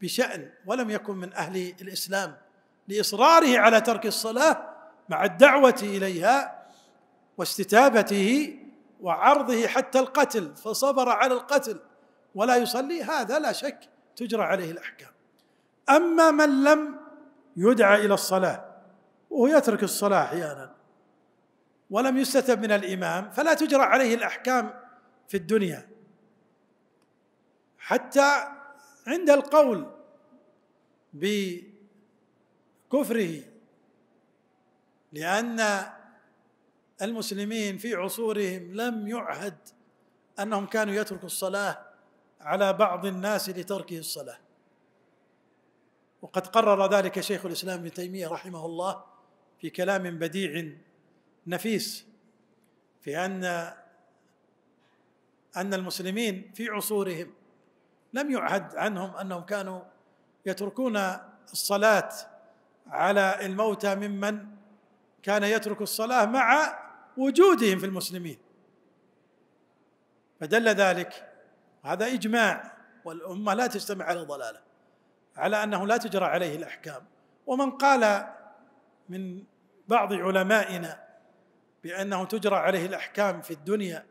بشأن ولم يكن من أهل الإسلام لاصراره على ترك الصلاه مع الدعوه اليها واستتابته وعرضه حتى القتل فصبر على القتل ولا يصلي هذا لا شك تجرى عليه الاحكام اما من لم يدعى الى الصلاه وهو يترك الصلاه احيانا ولم يستتب من الامام فلا تجرى عليه الاحكام في الدنيا حتى عند القول ب كفره لان المسلمين في عصورهم لم يعهد انهم كانوا يتركوا الصلاه على بعض الناس لتركه الصلاه وقد قرر ذلك شيخ الاسلام ابن تيميه رحمه الله في كلام بديع نفيس في ان ان المسلمين في عصورهم لم يعهد عنهم انهم كانوا يتركون الصلاه على الموتى ممن كان يترك الصلاه مع وجودهم في المسلمين فدل ذلك هذا اجماع والامه لا تجتمع على ضلاله على انه لا تجرى عليه الاحكام ومن قال من بعض علمائنا بانه تجرى عليه الاحكام في الدنيا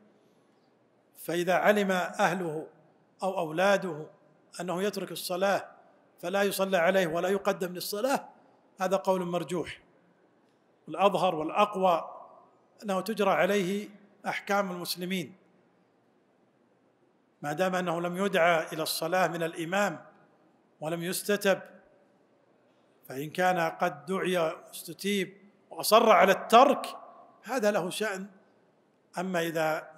فاذا علم اهله او اولاده انه يترك الصلاه فلا يصلى عليه ولا يقدم للصلاه هذا قول مرجوح الأظهر والأقوى أنه تجرى عليه أحكام المسلمين ما دام أنه لم يدعى إلى الصلاة من الإمام ولم يستتب فإن كان قد دعي استتيب وأصر على الترك هذا له شأن أما إذا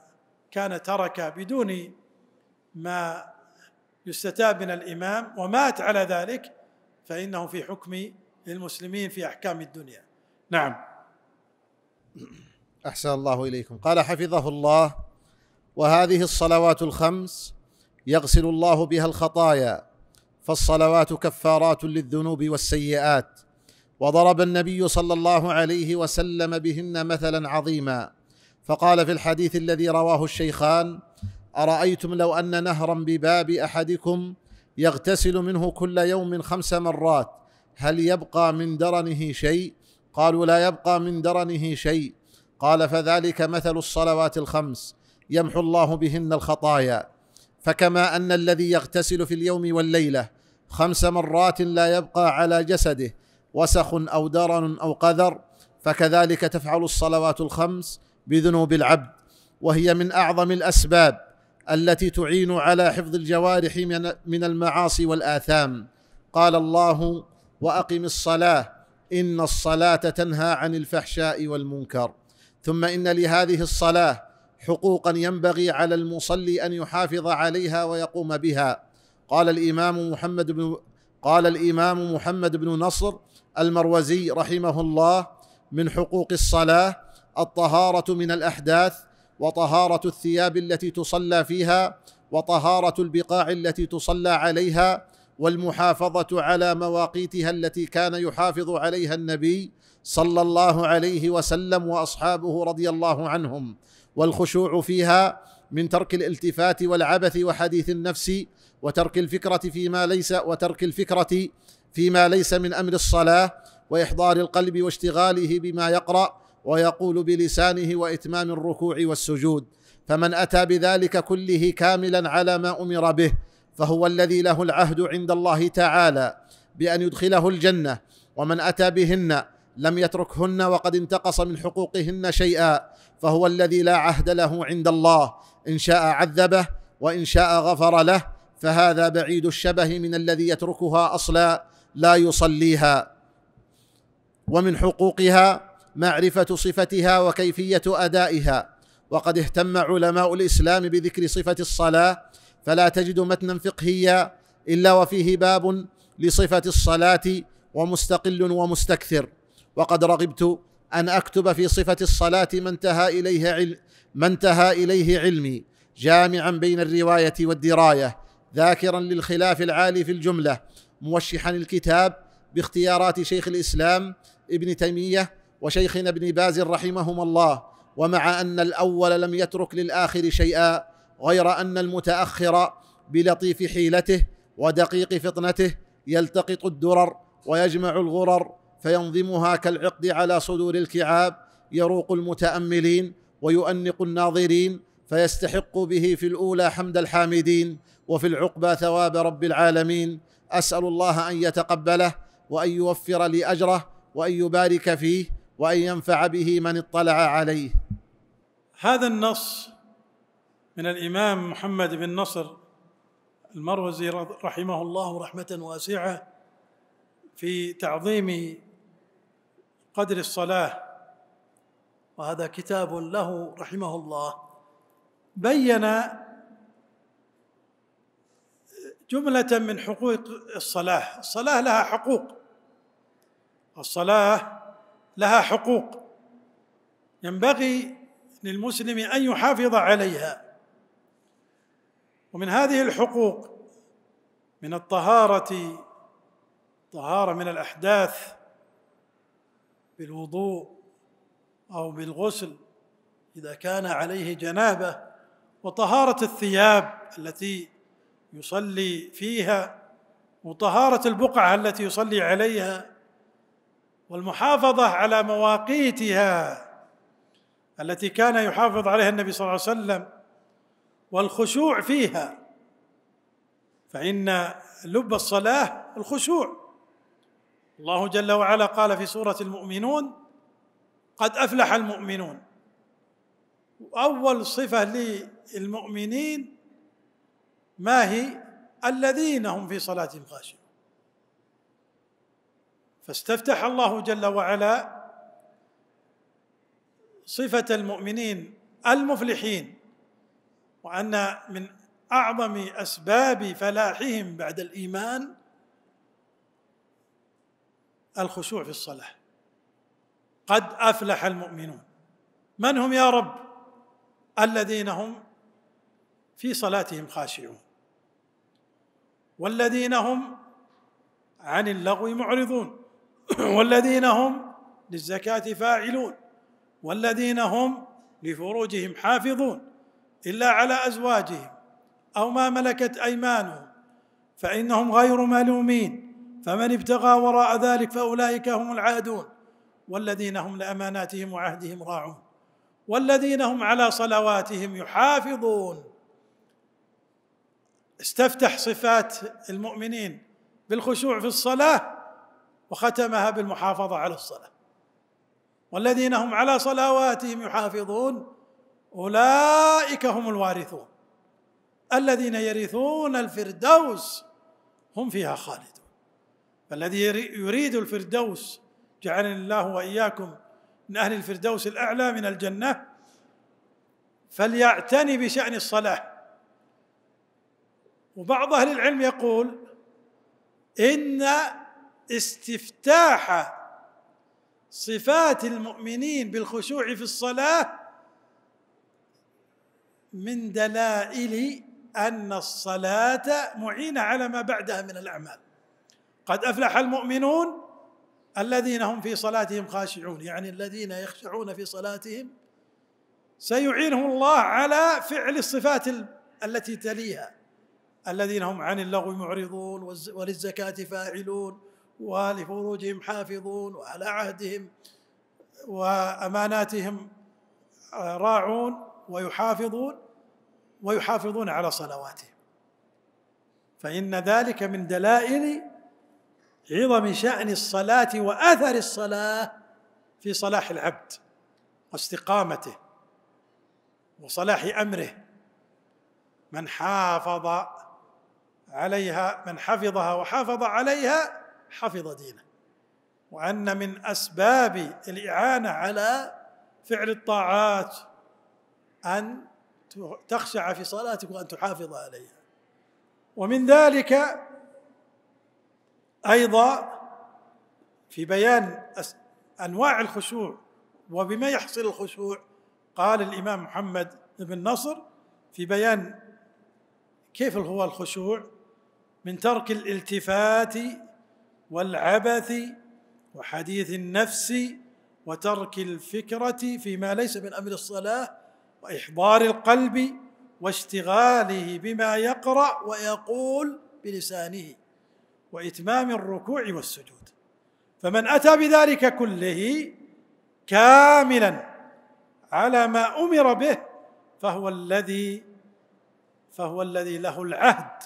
كان ترك بدون ما يستتاب من الإمام ومات على ذلك فإنه في حكم للمسلمين في أحكام الدنيا نعم أحسن الله إليكم قال حفظه الله وهذه الصلوات الخمس يغسل الله بها الخطايا فالصلوات كفارات للذنوب والسيئات وضرب النبي صلى الله عليه وسلم بهن مثلا عظيما فقال في الحديث الذي رواه الشيخان ارايتم لو ان نهرا بباب احدكم يغتسل منه كل يوم خمس مرات هل يبقى من درنه شيء قالوا لا يبقى من درنه شيء قال فذلك مثل الصلوات الخمس يمحو الله بهن الخطايا فكما ان الذي يغتسل في اليوم والليله خمس مرات لا يبقى على جسده وسخ او درن او قذر فكذلك تفعل الصلوات الخمس بذنوب العبد وهي من اعظم الاسباب التي تعين على حفظ الجوارح من المعاصي والاثام قال الله واقم الصلاه ان الصلاه تنهى عن الفحشاء والمنكر ثم ان لهذه الصلاه حقوقا ينبغي على المصلي ان يحافظ عليها ويقوم بها قال الامام محمد بن قال الامام محمد بن نصر المروزي رحمه الله من حقوق الصلاه الطهاره من الاحداث وطهاره الثياب التي تصلى فيها وطهاره البقاع التي تصلى عليها والمحافظه على مواقيتها التي كان يحافظ عليها النبي صلى الله عليه وسلم واصحابه رضي الله عنهم والخشوع فيها من ترك الالتفات والعبث وحديث النفس وترك الفكره فيما ليس وترك الفكره فيما ليس من امر الصلاه واحضار القلب واشتغاله بما يقرا ويقول بلسانه واتمام الركوع والسجود فمن اتى بذلك كله كاملا على ما امر به فهو الذي له العهد عند الله تعالى بان يدخله الجنه ومن اتى بهن لم يتركهن وقد انتقص من حقوقهن شيئا فهو الذي لا عهد له عند الله ان شاء عذبه وان شاء غفر له فهذا بعيد الشبه من الذي يتركها اصلا لا يصليها ومن حقوقها معرفه صفتها وكيفيه ادائها وقد اهتم علماء الاسلام بذكر صفه الصلاه فلا تجد متنا فقهيا الا وفيه باب لصفه الصلاه ومستقل ومستكثر وقد رغبت ان اكتب في صفه الصلاه ما انتهى اليه علم ما انتهى اليه علمي جامعا بين الروايه والدرايه ذاكرا للخلاف العالي في الجمله موشحا الكتاب باختيارات شيخ الاسلام ابن تيميه وشيخنا ابن باز رحمهما الله ومع ان الاول لم يترك للاخر شيئا غير ان المتاخر بلطيف حيلته ودقيق فطنته يلتقط الدرر ويجمع الغرر فينظمها كالعقد على صدور الكعاب يروق المتاملين ويؤنق الناظرين فيستحق به في الاولى حمد الحامدين وفي العقبى ثواب رب العالمين اسال الله ان يتقبله وان يوفر لي اجره وان يبارك فيه وان ينفع به من اطلع عليه هذا النص من الإمام محمد بن نصر المروزي رحمه الله رحمة واسعة في تعظيم قدر الصلاة وهذا كتاب له رحمه الله بين جملة من حقوق الصلاة الصلاة لها حقوق الصلاة لها حقوق ينبغي للمسلم أن يحافظ عليها ومن هذه الحقوق من الطهارة طهارة من الأحداث بالوضوء أو بالغسل إذا كان عليه جنابة وطهارة الثياب التي يصلي فيها وطهارة البقعة التي يصلي عليها والمحافظة على مواقيتها التي كان يحافظ عليها النبي صلى الله عليه وسلم والخشوع فيها فإن لب الصلاة الخشوع الله جل وعلا قال في سورة المؤمنون قد أفلح المؤمنون أول صفة للمؤمنين ما هي الذين هم في صلاتهم خاشعون فاستفتح الله جل وعلا صفة المؤمنين المفلحين وان من اعظم اسباب فلاحهم بعد الايمان الخشوع في الصلاه قد افلح المؤمنون من هم يا رب الذين هم في صلاتهم خاشعون والذين هم عن اللغو معرضون والذين هم للزكاه فاعلون والذين هم لفروجهم حافظون الا على ازواجهم او ما ملكت ايمانهم فانهم غير ملومين فمن ابتغى وراء ذلك فاولئك هم العادون والذين هم لاماناتهم وعهدهم راعون والذين هم على صلواتهم يحافظون استفتح صفات المؤمنين بالخشوع في الصلاه وختمها بالمحافظه على الصلاه والذين هم على صلواتهم يحافظون اولئك هم الوارثون الذين يرثون الفردوس هم فيها خالدون فالذي يريد الفردوس جعلني الله واياكم من اهل الفردوس الاعلى من الجنه فليعتني بشان الصلاه وبعض اهل العلم يقول ان استفتاح صفات المؤمنين بالخشوع في الصلاه من دلائل أن الصلاة معينة على ما بعدها من الأعمال قد أفلح المؤمنون الذين هم في صلاتهم خاشعون يعني الذين يخشعون في صلاتهم سيعينهم الله على فعل الصفات التي تليها الذين هم عن اللغو معرضون وللزكاة فاعلون ولفروجهم حافظون وعلى عهدهم وأماناتهم راعون ويحافظون ويحافظون على صلواتهم فإن ذلك من دلائل عظم شأن الصلاة وأثر الصلاة في صلاح العبد واستقامته وصلاح أمره من حافظ عليها من حفظها وحافظ عليها حفظ دينه وأن من أسباب الإعانة على فعل الطاعات أن تخشع في صلاتك وأن تحافظ عليها ومن ذلك أيضا في بيان أنواع الخشوع وبما يحصل الخشوع قال الإمام محمد بن نصر في بيان كيف هو الخشوع من ترك الالتفات والعبث وحديث النفس وترك الفكرة فيما ليس من أمر الصلاة وإحضار القلب واشتغاله بما يقرأ ويقول بلسانه وإتمام الركوع والسجود فمن أتى بذلك كله كاملا على ما أمر به فهو الذي فهو الذي له العهد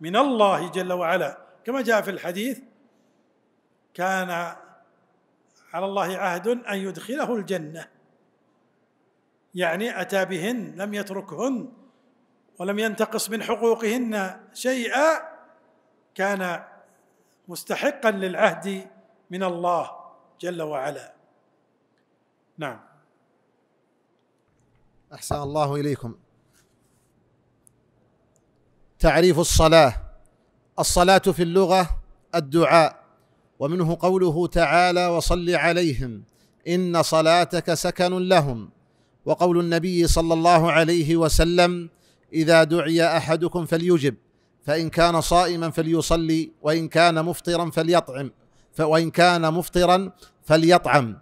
من الله جل وعلا كما جاء في الحديث كان على الله عهد أن يدخله الجنة يعني أتى بهن لم يتركهن ولم ينتقص من حقوقهن شيئا كان مستحقا للعهد من الله جل وعلا نعم احسن الله اليكم تعريف الصلاه الصلاه في اللغه الدعاء ومنه قوله تعالى وصل عليهم ان صلاتك سكن لهم وقول النبي صلى الله عليه وسلم اذا دعي احدكم فليجب فان كان صائما فليصلي وان كان مفطرا فليطعم وان كان مفطرا فليطعم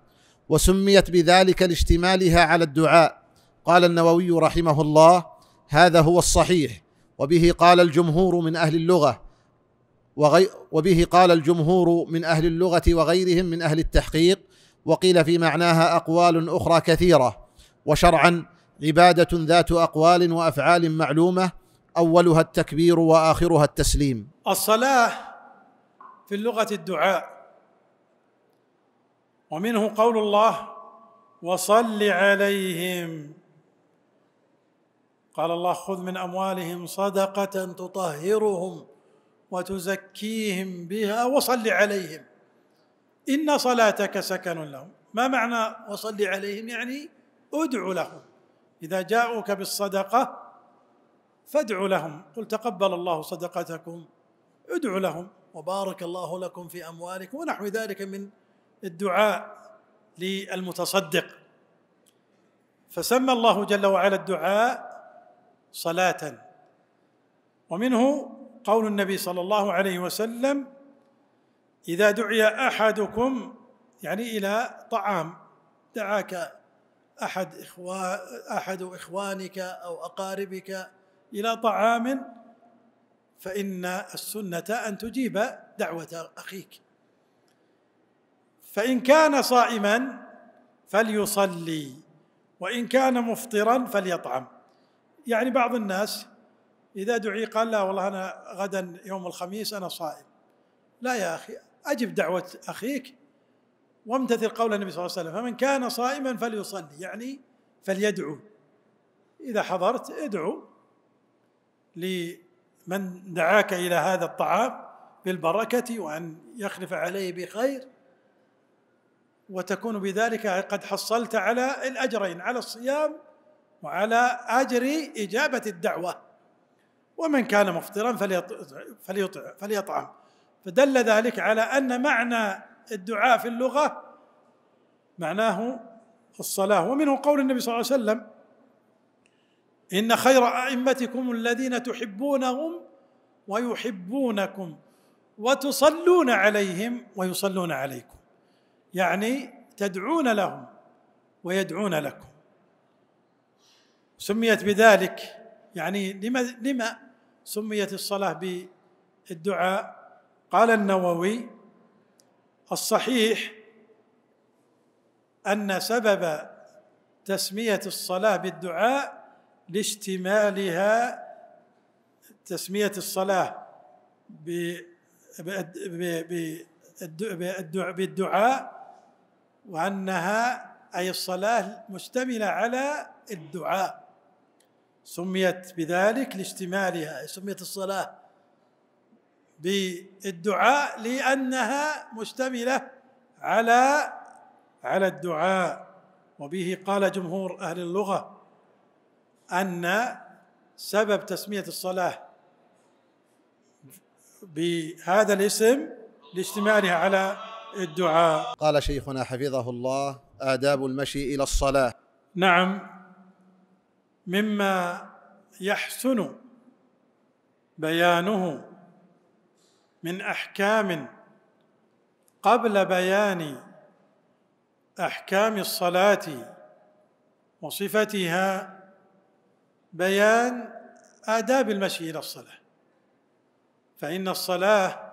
وسميت بذلك لاشتمالها على الدعاء قال النووي رحمه الله هذا هو الصحيح وبه قال الجمهور من اهل اللغه وغي وبه قال الجمهور من اهل اللغه وغيرهم من اهل التحقيق وقيل في معناها اقوال اخرى كثيره وشرعا عباده ذات اقوال وافعال معلومه اولها التكبير واخرها التسليم الصلاه في اللغه الدعاء ومنه قول الله وصل عليهم قال الله خذ من اموالهم صدقه تطهرهم وتزكيهم بها وصل عليهم ان صلاتك سكن لهم ما معنى وصل عليهم يعني ادع لهم إذا جاءوك بالصدقة فادع لهم قل تقبل الله صدقتكم ادع لهم وبارك الله لكم في أموالكم ونحو ذلك من الدعاء للمتصدق فسمى الله جل وعلا الدعاء صلاة ومنه قول النبي صلى الله عليه وسلم إذا دعي أحدكم يعني إلى طعام دعاك احد إخوة احد اخوانك او اقاربك الى طعام فان السنه ان تجيب دعوه اخيك فان كان صائما فليصلي وان كان مفطرا فليطعم يعني بعض الناس اذا دعي قال لا والله انا غدا يوم الخميس انا صائم لا يا اخي اجب دعوه اخيك وامتثل قول النبي صلى الله عليه وسلم فمن كان صائما فليصلي يعني فليدعو إذا حضرت ادعو لمن دعاك إلى هذا الطعام بالبركة وأن يخلف عليه بخير وتكون بذلك قد حصلت على الأجرين على الصيام وعلى أجر إجابة الدعوة ومن كان مفطرا فليطعم فدل ذلك على أن معنى الدعاء في اللغه معناه الصلاه ومنه قول النبي صلى الله عليه وسلم ان خير ائمتكم الذين تحبونهم ويحبونكم وتصلون عليهم ويصلون عليكم يعني تدعون لهم ويدعون لكم سميت بذلك يعني لما لما سميت الصلاه بالدعاء قال النووي الصحيح ان سبب تسميه الصلاه بالدعاء لاشتمالها تسميه الصلاه بالدعاء وانها اي الصلاه مشتمله على الدعاء سميت بذلك لاشتمالها سميت الصلاه بالدعاء لأنها مشتملة على على الدعاء وبه قال جمهور أهل اللغة أن سبب تسمية الصلاة بهذا الاسم لاشتمالها على الدعاء قال شيخنا حفظه الله آداب المشي إلى الصلاة نعم مما يحسن بيانه من احكام قبل بيان احكام الصلاه وصفتها بيان آداب المشي إلى الصلاة فإن الصلاة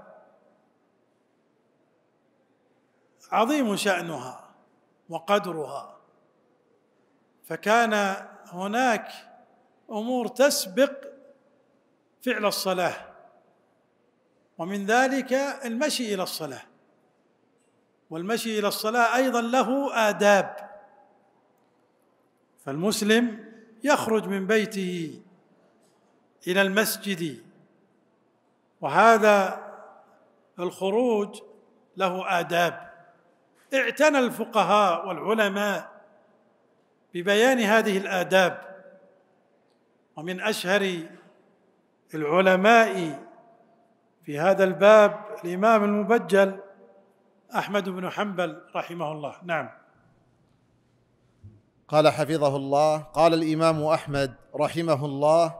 عظيم شأنها وقدرها فكان هناك أمور تسبق فعل الصلاة ومن ذلك المشي الى الصلاه والمشي الى الصلاه ايضا له آداب فالمسلم يخرج من بيته الى المسجد وهذا الخروج له آداب اعتنى الفقهاء والعلماء ببيان هذه الآداب ومن أشهر العلماء في هذا الباب الإمام المبجل أحمد بن حنبل رحمه الله نعم قال حفظه الله قال الإمام أحمد رحمه الله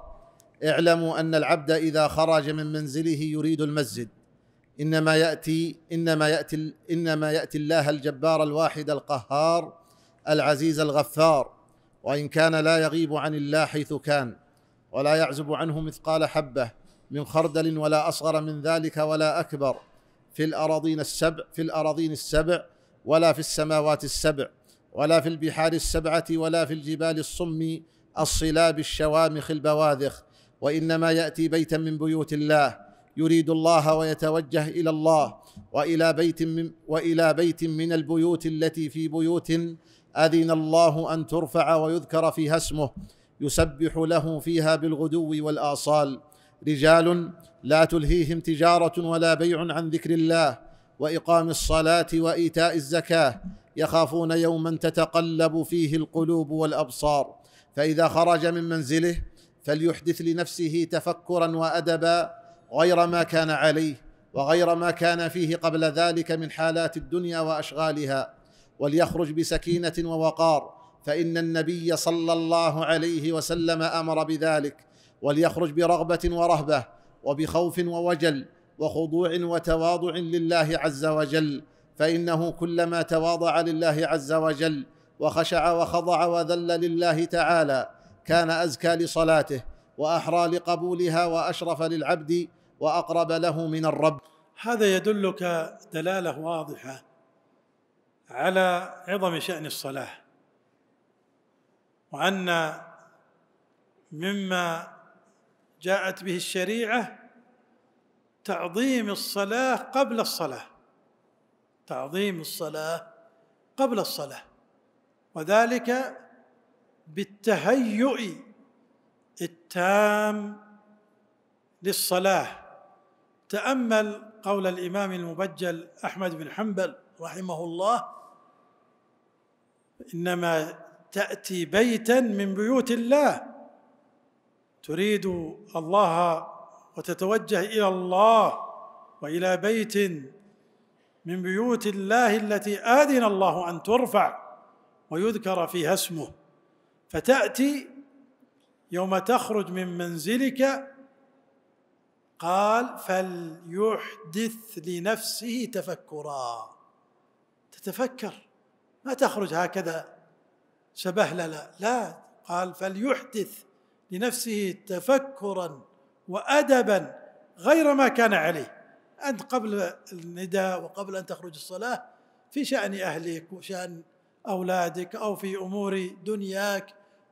اعلموا أن العبد إذا خرج من منزله يريد المسجد إنما يأتي إنما يأتي إنما يأتي الله الجبار الواحد القهار العزيز الغفار وإن كان لا يغيب عن الله حيث كان ولا يعزب عنه مثقال حبه من خردل ولا أصغر من ذلك ولا أكبر في الأراضين السبع في الأراضين السبع ولا في السماوات السبع ولا في البحار السبعة ولا في الجبال الصم الصلاب الشوامخ البواذخ وإنما يأتي بيتا من بيوت الله يريد الله ويتوجه إلى الله وإلى بيت من وإلى بيت من البيوت التي في بيوت أذن الله أن ترفع ويذكر فيها اسمه يسبح له فيها بالغدو والآصال رجال لا تلهيهم تجاره ولا بيع عن ذكر الله واقام الصلاه وايتاء الزكاه يخافون يوما تتقلب فيه القلوب والابصار فاذا خرج من منزله فليحدث لنفسه تفكرا وادبا غير ما كان عليه وغير ما كان فيه قبل ذلك من حالات الدنيا واشغالها وليخرج بسكينه ووقار فان النبي صلى الله عليه وسلم امر بذلك وليخرج برغبه ورهبه وبخوف ووجل وخضوع وتواضع لله عز وجل فانه كلما تواضع لله عز وجل وخشع وخضع وذل لله تعالى كان ازكى لصلاته واحرى لقبولها واشرف للعبد واقرب له من الرب هذا يدلك دلاله واضحه على عظم شان الصلاه وان مما جاءت به الشريعه تعظيم الصلاه قبل الصلاه تعظيم الصلاه قبل الصلاه وذلك بالتهيؤ التام للصلاه تامل قول الامام المبجل احمد بن حنبل رحمه الله انما تاتي بيتا من بيوت الله تريد الله وتتوجه الى الله والى بيت من بيوت الله التي اذن الله ان ترفع ويذكر فيها اسمه فتاتي يوم تخرج من منزلك قال فليحدث لنفسه تفكرا تتفكر ما تخرج هكذا شبهلله لا قال فليحدث لنفسه تفكرا وادبا غير ما كان عليه انت قبل النداء وقبل ان تخرج الصلاه في شان اهلك وشان اولادك او في امور دنياك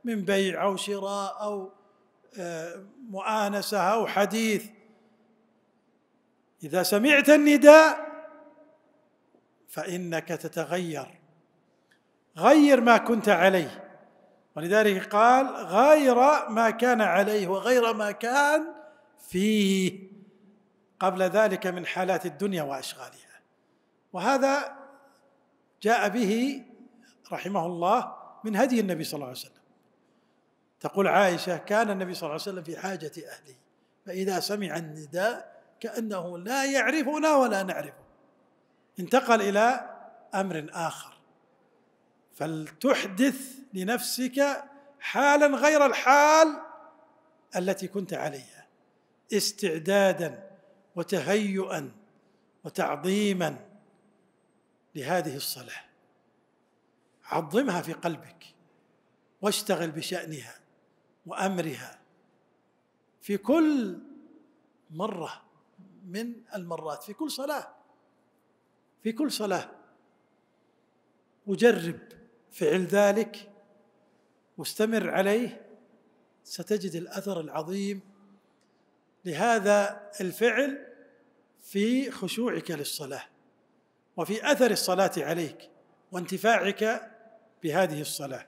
من بيع او شراء او آه، مؤانسه او حديث اذا سمعت النداء فانك تتغير غير ما كنت عليه ولذلك قال غير ما كان عليه وغير ما كان فيه قبل ذلك من حالات الدنيا واشغالها وهذا جاء به رحمه الله من هدي النبي صلى الله عليه وسلم تقول عائشه كان النبي صلى الله عليه وسلم في حاجه اهله فاذا سمع النداء كانه لا يعرفنا ولا نعرفه انتقل الى امر اخر فلتحدث لنفسك حالا غير الحال التي كنت عليها استعدادا وتهيئا وتعظيما لهذه الصلاه عظمها في قلبك واشتغل بشانها وامرها في كل مره من المرات في كل صلاه في كل صلاه وجرب فعل ذلك مستمر عليه ستجد الاثر العظيم لهذا الفعل في خشوعك للصلاه وفي اثر الصلاه عليك وانتفاعك بهذه الصلاه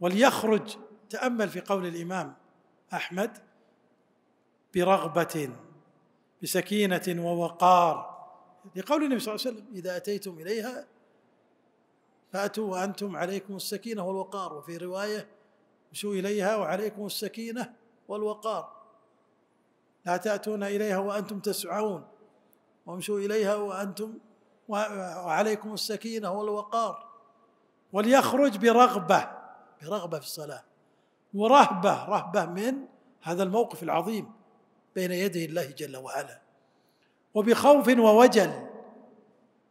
وليخرج تامل في قول الامام احمد برغبه بسكينه ووقار لقول النبي صلى الله عليه وسلم اذا اتيتم اليها فأتوا وأنتم عليكم السكينة والوقار وفي رواية امشوا إليها وعليكم السكينة والوقار لا تأتون إليها وأنتم تسعون وامشوا إليها وأنتم وعليكم السكينة والوقار وليخرج برغبة برغبة في الصلاة ورهبة رهبة من هذا الموقف العظيم بين يدي الله جل وعلا وبخوف ووجل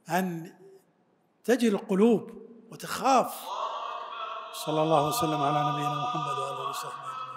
أن تجل القلوب وتخاف صلى الله وسلم على نبينا محمد وعلى اله وصحبه